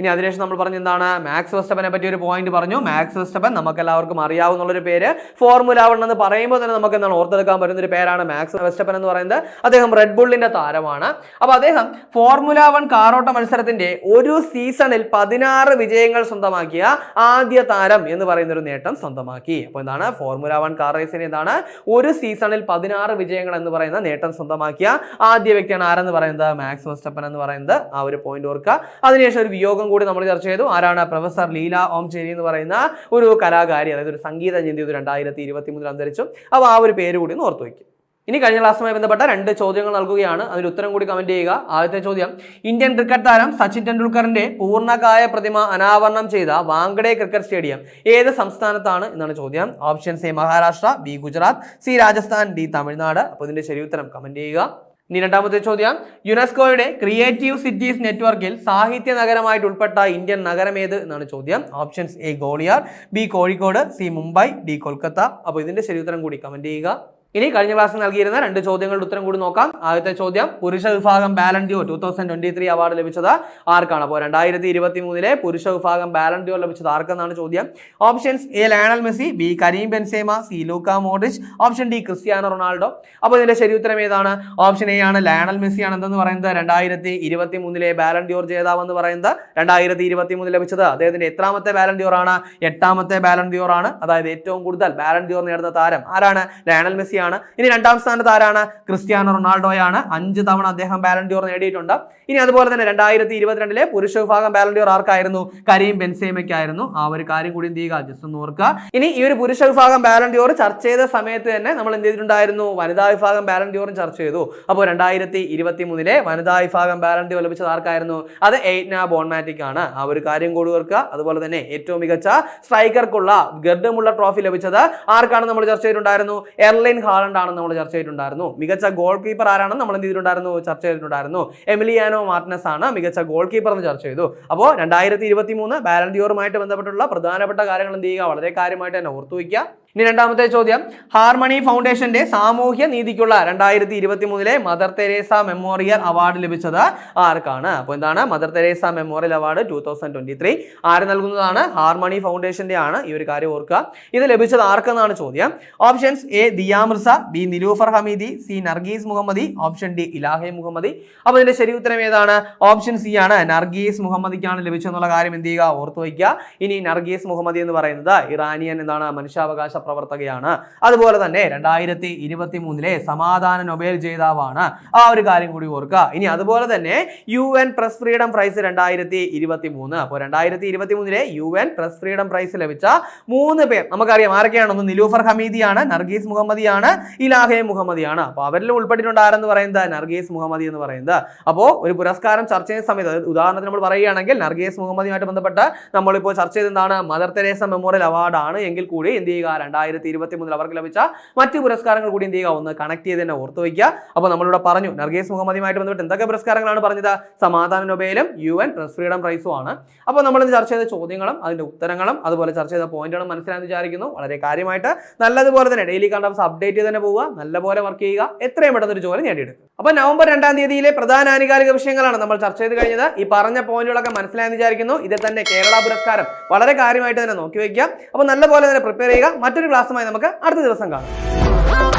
ഇനി അതിനുശേഷം നമ്മൾ പറഞ്ഞ എന്താണ് മാക്സ് വെസ്റ്റപ്പനെ പറ്റി ഒരു പോയിന്റ് പറഞ്ഞു മാക്സ് വെസ്റ്റപ്പൻ നമുക്ക് എല്ലാവർക്കും അറിയാവുന്നുള്ളൊരു പേര് ഫോർമുല വൺ എന്ന് പറയുമ്പോൾ തന്നെ നമുക്ക് എന്താണ് ഓർത്തെടുക്കാൻ പറ്റുന്ന ഒരു പേരാണ് മാക്സ് വെസ്റ്റപ്പൻ എന്ന് പറയുന്നത് അദ്ദേഹം റെഡ് ബുള്ളിന്റെ താരമാണ് അപ്പോൾ അദ്ദേഹം ഫോർമുല വൺ കാറോട്ട മത്സരത്തിന്റെ ഒരു സീസണിൽ പതിനാറ് വിജയങ്ങൾ സ്വന്തമാക്കിയ ആദ്യ താരം എന്ന് പറയുന്ന ഒരു നേട്ടം സ്വന്തമാക്കി അപ്പോൾ എന്താണ് ഫോർമുല വൺ കാർ റേസിന് എന്താണ് ഒരു സീസണിൽ പതിനാറ് വിജയങ്ങൾ എന്ന് പറയുന്ന നേട്ടം സ്വന്തമാക്കിയ ആദ്യ വ്യക്തിയാണ് ആരെന്ന് പറയുന്നത് മാക്സ് വെസ്റ്റപ്പൻ എന്ന് പറയുന്നത് ആ ഒരു പോയിന്റ് ഓർക്കുക അതിനുശേഷം ഒരു വിയോഗം സംഭവം കൂടി നമ്മൾ ചർച്ച ചെയ്തു ആരാണ് പ്രൊഫസർ ലീല ഓംചേരി എന്ന് പറയുന്ന ഒരു കലാകാരി അതായത് ഒരു സംഗീത ഒരു രണ്ടായിരത്തി ഇരുപത്തി മൂന്നിൽ അന്തരിച്ചു അപ്പോൾ ആ ഒരു പേര് കൂടി ഒന്ന് ഓർത്തു വയ്ക്കും ഇനി കഴിഞ്ഞ ക്ലാസ്സുമായി ബന്ധപ്പെട്ട രണ്ട് ചോദ്യങ്ങൾ നൽകുകയാണ് അതിൽ ഉത്തരം കൂടി കമന്റ് ചെയ്യുക ആദ്യത്തെ ചോദ്യം ഇന്ത്യൻ ക്രിക്കറ്റ് താരം സച്ചിൻ ടെണ്ടുൽക്കറിന്റെ പൂർണ്ണകായ പ്രതിമ അനാവരണം ചെയ്ത വാങ്കഡേ ക്രിക്കറ്റ് സ്റ്റേഡിയം ഏത് സംസ്ഥാനത്താണ് എന്നാണ് ചോദ്യം options A Maharashtra B Gujarat C Rajasthan D Tamil Nadu അപ്പോൾ ഇതിന്റെ ശരി ഉത്തരം കമന്റ് ചെയ്യുക ഇനി രണ്ടാമത്തെ ചോദ്യം യുനെസ്കോയുടെ ക്രിയേറ്റീവ് സിറ്റീസ് നെറ്റ്വർക്കിൽ സാഹിത്യ നഗരമായിട്ട് ഉൾപ്പെട്ട ഇന്ത്യൻ നഗരം ഏത് എന്നാണ് ചോദ്യം options A Gwalior B Kozhikode C Mumbai D Kolkata അപ്പോൾ ഇതിൻ്റെ ഉത്തരം കൂടി കമൻറ്റ് ചെയ്യുക ഇനി കഴിഞ്ഞ ക്ലാസ്സിൽ നൽകിയിരുന്ന രണ്ട് ചോദ്യങ്ങളുടെ ഉത്തരം കൂടി നോക്കാം ആദ്യത്തെ ചോദ്യം പുരുഷ വിഭാഗം Ballon d'Or two thousand twenty three award ലഭിച്ചത് ആർക്കാണ് അപ്പോൾ രണ്ടായിരത്തി ഇരുപത്തി മൂന്നിലെ പുരുഷ വിഭാഗം ബാലൻഡിയോ ലഭിച്ചത് ആർക്കെന്നാണ് ചോദ്യം options A Lionel Messi B Karim Benzema C Luka Modric option D Cristiano Ronaldo അപ്പോൾ ഇതിന്റെ ശരി ഉത്തരം ഏതാണ് ഓപ്ഷൻ എ ആണ് ലയണൽ മെസ്സി ആണ് എന്തെന്ന് പറയുന്നത് രണ്ടായിരത്തി ഇരുപത്തി മൂന്നിലെ ബാലൻഡിയോർ ജേതാവ് എന്ന് പറയുന്നത് രണ്ടായിരത്തി ഇരുപത്തി മൂന്നിൽ ലഭിച്ചത് അദ്ദേഹത്തിന്റെ എത്രാമത്തെ ബാലൻഡിയോർ ആണ് എട്ടാമത്തെ ബാലൻഡിയോർ ആണ് അതായത് ഏറ്റവും കൂടുതൽ ബാലൻഡിയോർ നേടുന്ന താരം ആരാണ് ലയണൽ മെസ്സി തന്നെയാണ് ഇനി രണ്ടാം സ്ഥാനത്ത് ആരാണ് ക്രിസ്ത്യാനോ റൊണാൾഡോയാണ് അഞ്ച് തവണ അദ്ദേഹം ബാലൻഡിയോർ നേടിയിട്ടുണ്ട് ഇനി അതുപോലെ തന്നെ രണ്ടായിരത്തി ഇരുപത്തിരണ്ടിലെ പുരുഷ വിഭാഗം ബാലൻഡിയോർ ആർക്കായിരുന്നു കരീം ബെൻസേമയ്ക്കായിരുന്നു ആ ഒരു കാര്യം കൂടി എന്ത് ചെയ്യുക ജസ്റ്റ് ഒന്ന് ഓർക്കുക ഇനി ഈ ഒരു പുരുഷ വിഭാഗം ബാലൻഡിയോർ ചർച്ച ചെയ്ത സമയത്ത് തന്നെ നമ്മൾ എന്ത് ചെയ്തിട്ടുണ്ടായിരുന്നു വനിതാ വിഭാഗം ബാലൻഡിയോറും ചർച്ച ചെയ്തു അപ്പോൾ രണ്ടായിരത്തി ഇരുപത്തി മൂന്നിലെ വനിതാ വിഭാഗം ബാലൻഡിയോർ ലഭിച്ചത് ആർക്കായിരുന്നു അത് എയ്റ്റ് എയ്റ്റ്ന ബോൺമാറ്റിക് ആണ് ആ ഒരു കാര്യം കൂടി ഓർക്കുക അതുപോലെ തന്നെ ഏറ്റവും മികച്ച സ്ട്രൈക്കർക്കുള്ള ഗർഡമുള്ള ട്രോഫി ലഭിച്ചത് ആർക്കാണ് നമ്മൾ ചർച്ച ചെയ്തിട്ടുണ്ടായിരുന്നു എർലിൻ ഹാർ ഹാളണ്ടാണെന്ന് നമ്മൾ ചർച്ച ചെയ്തിട്ടുണ്ടായിരുന്നു മികച്ച ഗോൾ കീപ്പർ ആരാണെന്ന് നമ്മൾ എന്ത് ചെയ്തിട്ടുണ്ടായിരുന്നു ചർച്ച ചെയ്തിട്ടുണ്ടായിരുന്നു എമിലിയാനോ മാർട്ടിനസ് ആണ് മികച്ച ഗോൾ കീപ്പർ എന്ന് ചർച്ച ചെയ്തു അപ്പോൾ രണ്ടായിരത്തി ഇരുപത്തി മൂന്ന് ബാലൻഡിയോറുമായിട്ട് ബന്ധപ്പെട്ടുള്ള പ്രധാനപ്പെട്ട കാര്യങ്ങൾ എന്ത് ചെയ്യുക വളരെ കാര്യമായിട്ട് തന്നെ ഓർത്തു വയ്ക്കുക ഇനി രണ്ടാമത്തെ ചോദ്യം ഹാർമണി ഫൗണ്ടേഷന്റെ സാമൂഹ്യ നീതിക്കുള്ള രണ്ടായിരത്തി ഇരുപത്തി മൂന്നിലെ മദർ തെരേസ മെമ്മോറിയൽ അവാർഡ് ലഭിച്ചത് ആർക്കാണ് അപ്പോൾ എന്താണ് mother Teresa memorial award two thousand twenty three ആര് നൽകുന്നതാണ് ഹാർമണി ഫൗണ്ടേഷന്റെ ആണ് ഈ ഒരു കാര്യം ഓർക്കുക ഇത് ലഭിച്ചത് ആർക്കെന്നാണ് ചോദ്യം options A Dia Mirza B Niloofar Hamedi C Narges Mohammadi option D Elahe Mohammadi അപ്പോൾ ഇതിന്റെ ശരി ഉത്തരം ഏതാണ് ഓപ്ഷൻ സി ആണ് നർഗീസ് മുഹമ്മദിക്കാണ് ലഭിച്ചെന്നുള്ള കാര്യം എന്ത് ചെയ്യുക ഓർത്തു വയ്ക്കുക ഇനി നർഗീസ് മുഹമ്മദി എന്ന് പറയുന്നത് ഇറാനിയൻ എന്താണ് മനുഷ്യാവകാശ പ്രവർത്തകയാണ് അതുപോലെ തന്നെ രണ്ടായിരത്തി ഇരുപത്തി മൂന്നിലെ സമാധാന നൊബേൽ ജേതാവാണ് ആ ഒരു കാര്യം കൂടി ഓർക്കുക ഇനി അതുപോലെ തന്നെ U N press freedom prize രണ്ടായിരത്തി ഇരുപത്തി മൂന്ന് അപ്പോൾ രണ്ടായിരത്തി ഇരുപത്തി മൂന്നിലെ U N press freedom prize ലഭിച്ച മൂന്ന് പേർ നമുക്കറിയാം ആരൊക്കെയാണ് ഒന്ന് നിലൂഫർ ഹമീദിയാണ് നർഗീസ് മുഹമ്മദിയാണ് ഇലാഹെ മുഹമ്മദിയാണ് അപ്പോൾ അവരിൽ ഉൾപ്പെട്ടിട്ടുണ്ട് ആരെന്ന് പറയുന്നത് നർഗീസ് മുഹമ്മദി എന്ന് പറയുന്നത് അപ്പോൾ ഒരു പുരസ്കാരം ചർച്ച ചെയ്യുന്ന സമയത്ത് ഉദാഹരണത്തിന് നമ്മൾ പറയുകയാണെങ്കിൽ നർഗീസ് മുഹമ്മദിയുമായിട്ട് ബന്ധപ്പെട്ട് നമ്മളിപ്പോൾ ചർച്ച ചെയ്തെന്താണ് മദർ തെരേസ മെമ്മോറിയൽ അവാർഡാണ് എങ്കിൽ കൂടി എന്ത് ചെയ്യുക രണ്ടായിരത്തി ഇരുപത്തി മൂന്നിൽ അവർക്ക് ലഭിച്ച മറ്റ് പുരസ്കാരങ്ങൾ കൂടി എന്ത് ചെയ്യുക ഒന്ന് കണക്ട് ചെയ്ത് തന്നെ ഓർത്തു വയ്ക്കുക അപ്പോൾ നമ്മളിവിടെ പറഞ്ഞു നർഗേസ് മുഹമ്മദിയുമായിട്ട് ബന്ധപ്പെട്ട് എന്തൊക്കെ പുരസ്കാരങ്ങളാണ് പറഞ്ഞത് സമാധാന നൊബേലും യു എൻ പ്രസ് ഫ്രീഡം പ്രൈസും ആണ് അപ്പോൾ നമ്മൾ ഇന്ന് ചർച്ച ചെയ്ത ചോദ്യങ്ങളും അതിന്റെ ഉത്തരങ്ങളും അതുപോലെ ചർച്ച ചെയ്ത പോയിന്റുകളും മനസ്സിലാൻ വിചാരിക്കുന്നു വളരെ കാര്യമായിട്ട് നല്ലതുപോലെ തന്നെ ഡെയിലി കണ്ട അപ്ഡേറ്റ് ചെയ്ത് തന്നെ പോവുക നല്ലപോലെ വർക്ക് ചെയ്യുക എത്രയും പെട്ടെന്ന് ഒരു ജോലി നേടിയെടുക്കുക അപ്പോൾ നവംബർ രണ്ടാം തീയതിയിലെ പ്രധാന ആനുകാലിക വിഷയങ്ങളാണ് നമ്മൾ ചർച്ച ചെയ്ത് കഴിഞ്ഞത് ഈ പറഞ്ഞ പോയിന്റുകളൊക്കെ മനസ്സിലായെന്ന് വിചാരിക്കുന്നു ഇതിൽ തന്നെ കേരള പുരസ്കാരം വളരെ കാര്യമായിട്ട് തന്നെ നോക്കി വയ്ക്കുക അപ്പോൾ നല്ലപോലെ തന്നെ പ്രിപ്പയർ ചെയ്യുക മറ്റൊരു ക്ലാസ്സുമായി നമുക്ക് അടുത്ത ദിവസം കാണാം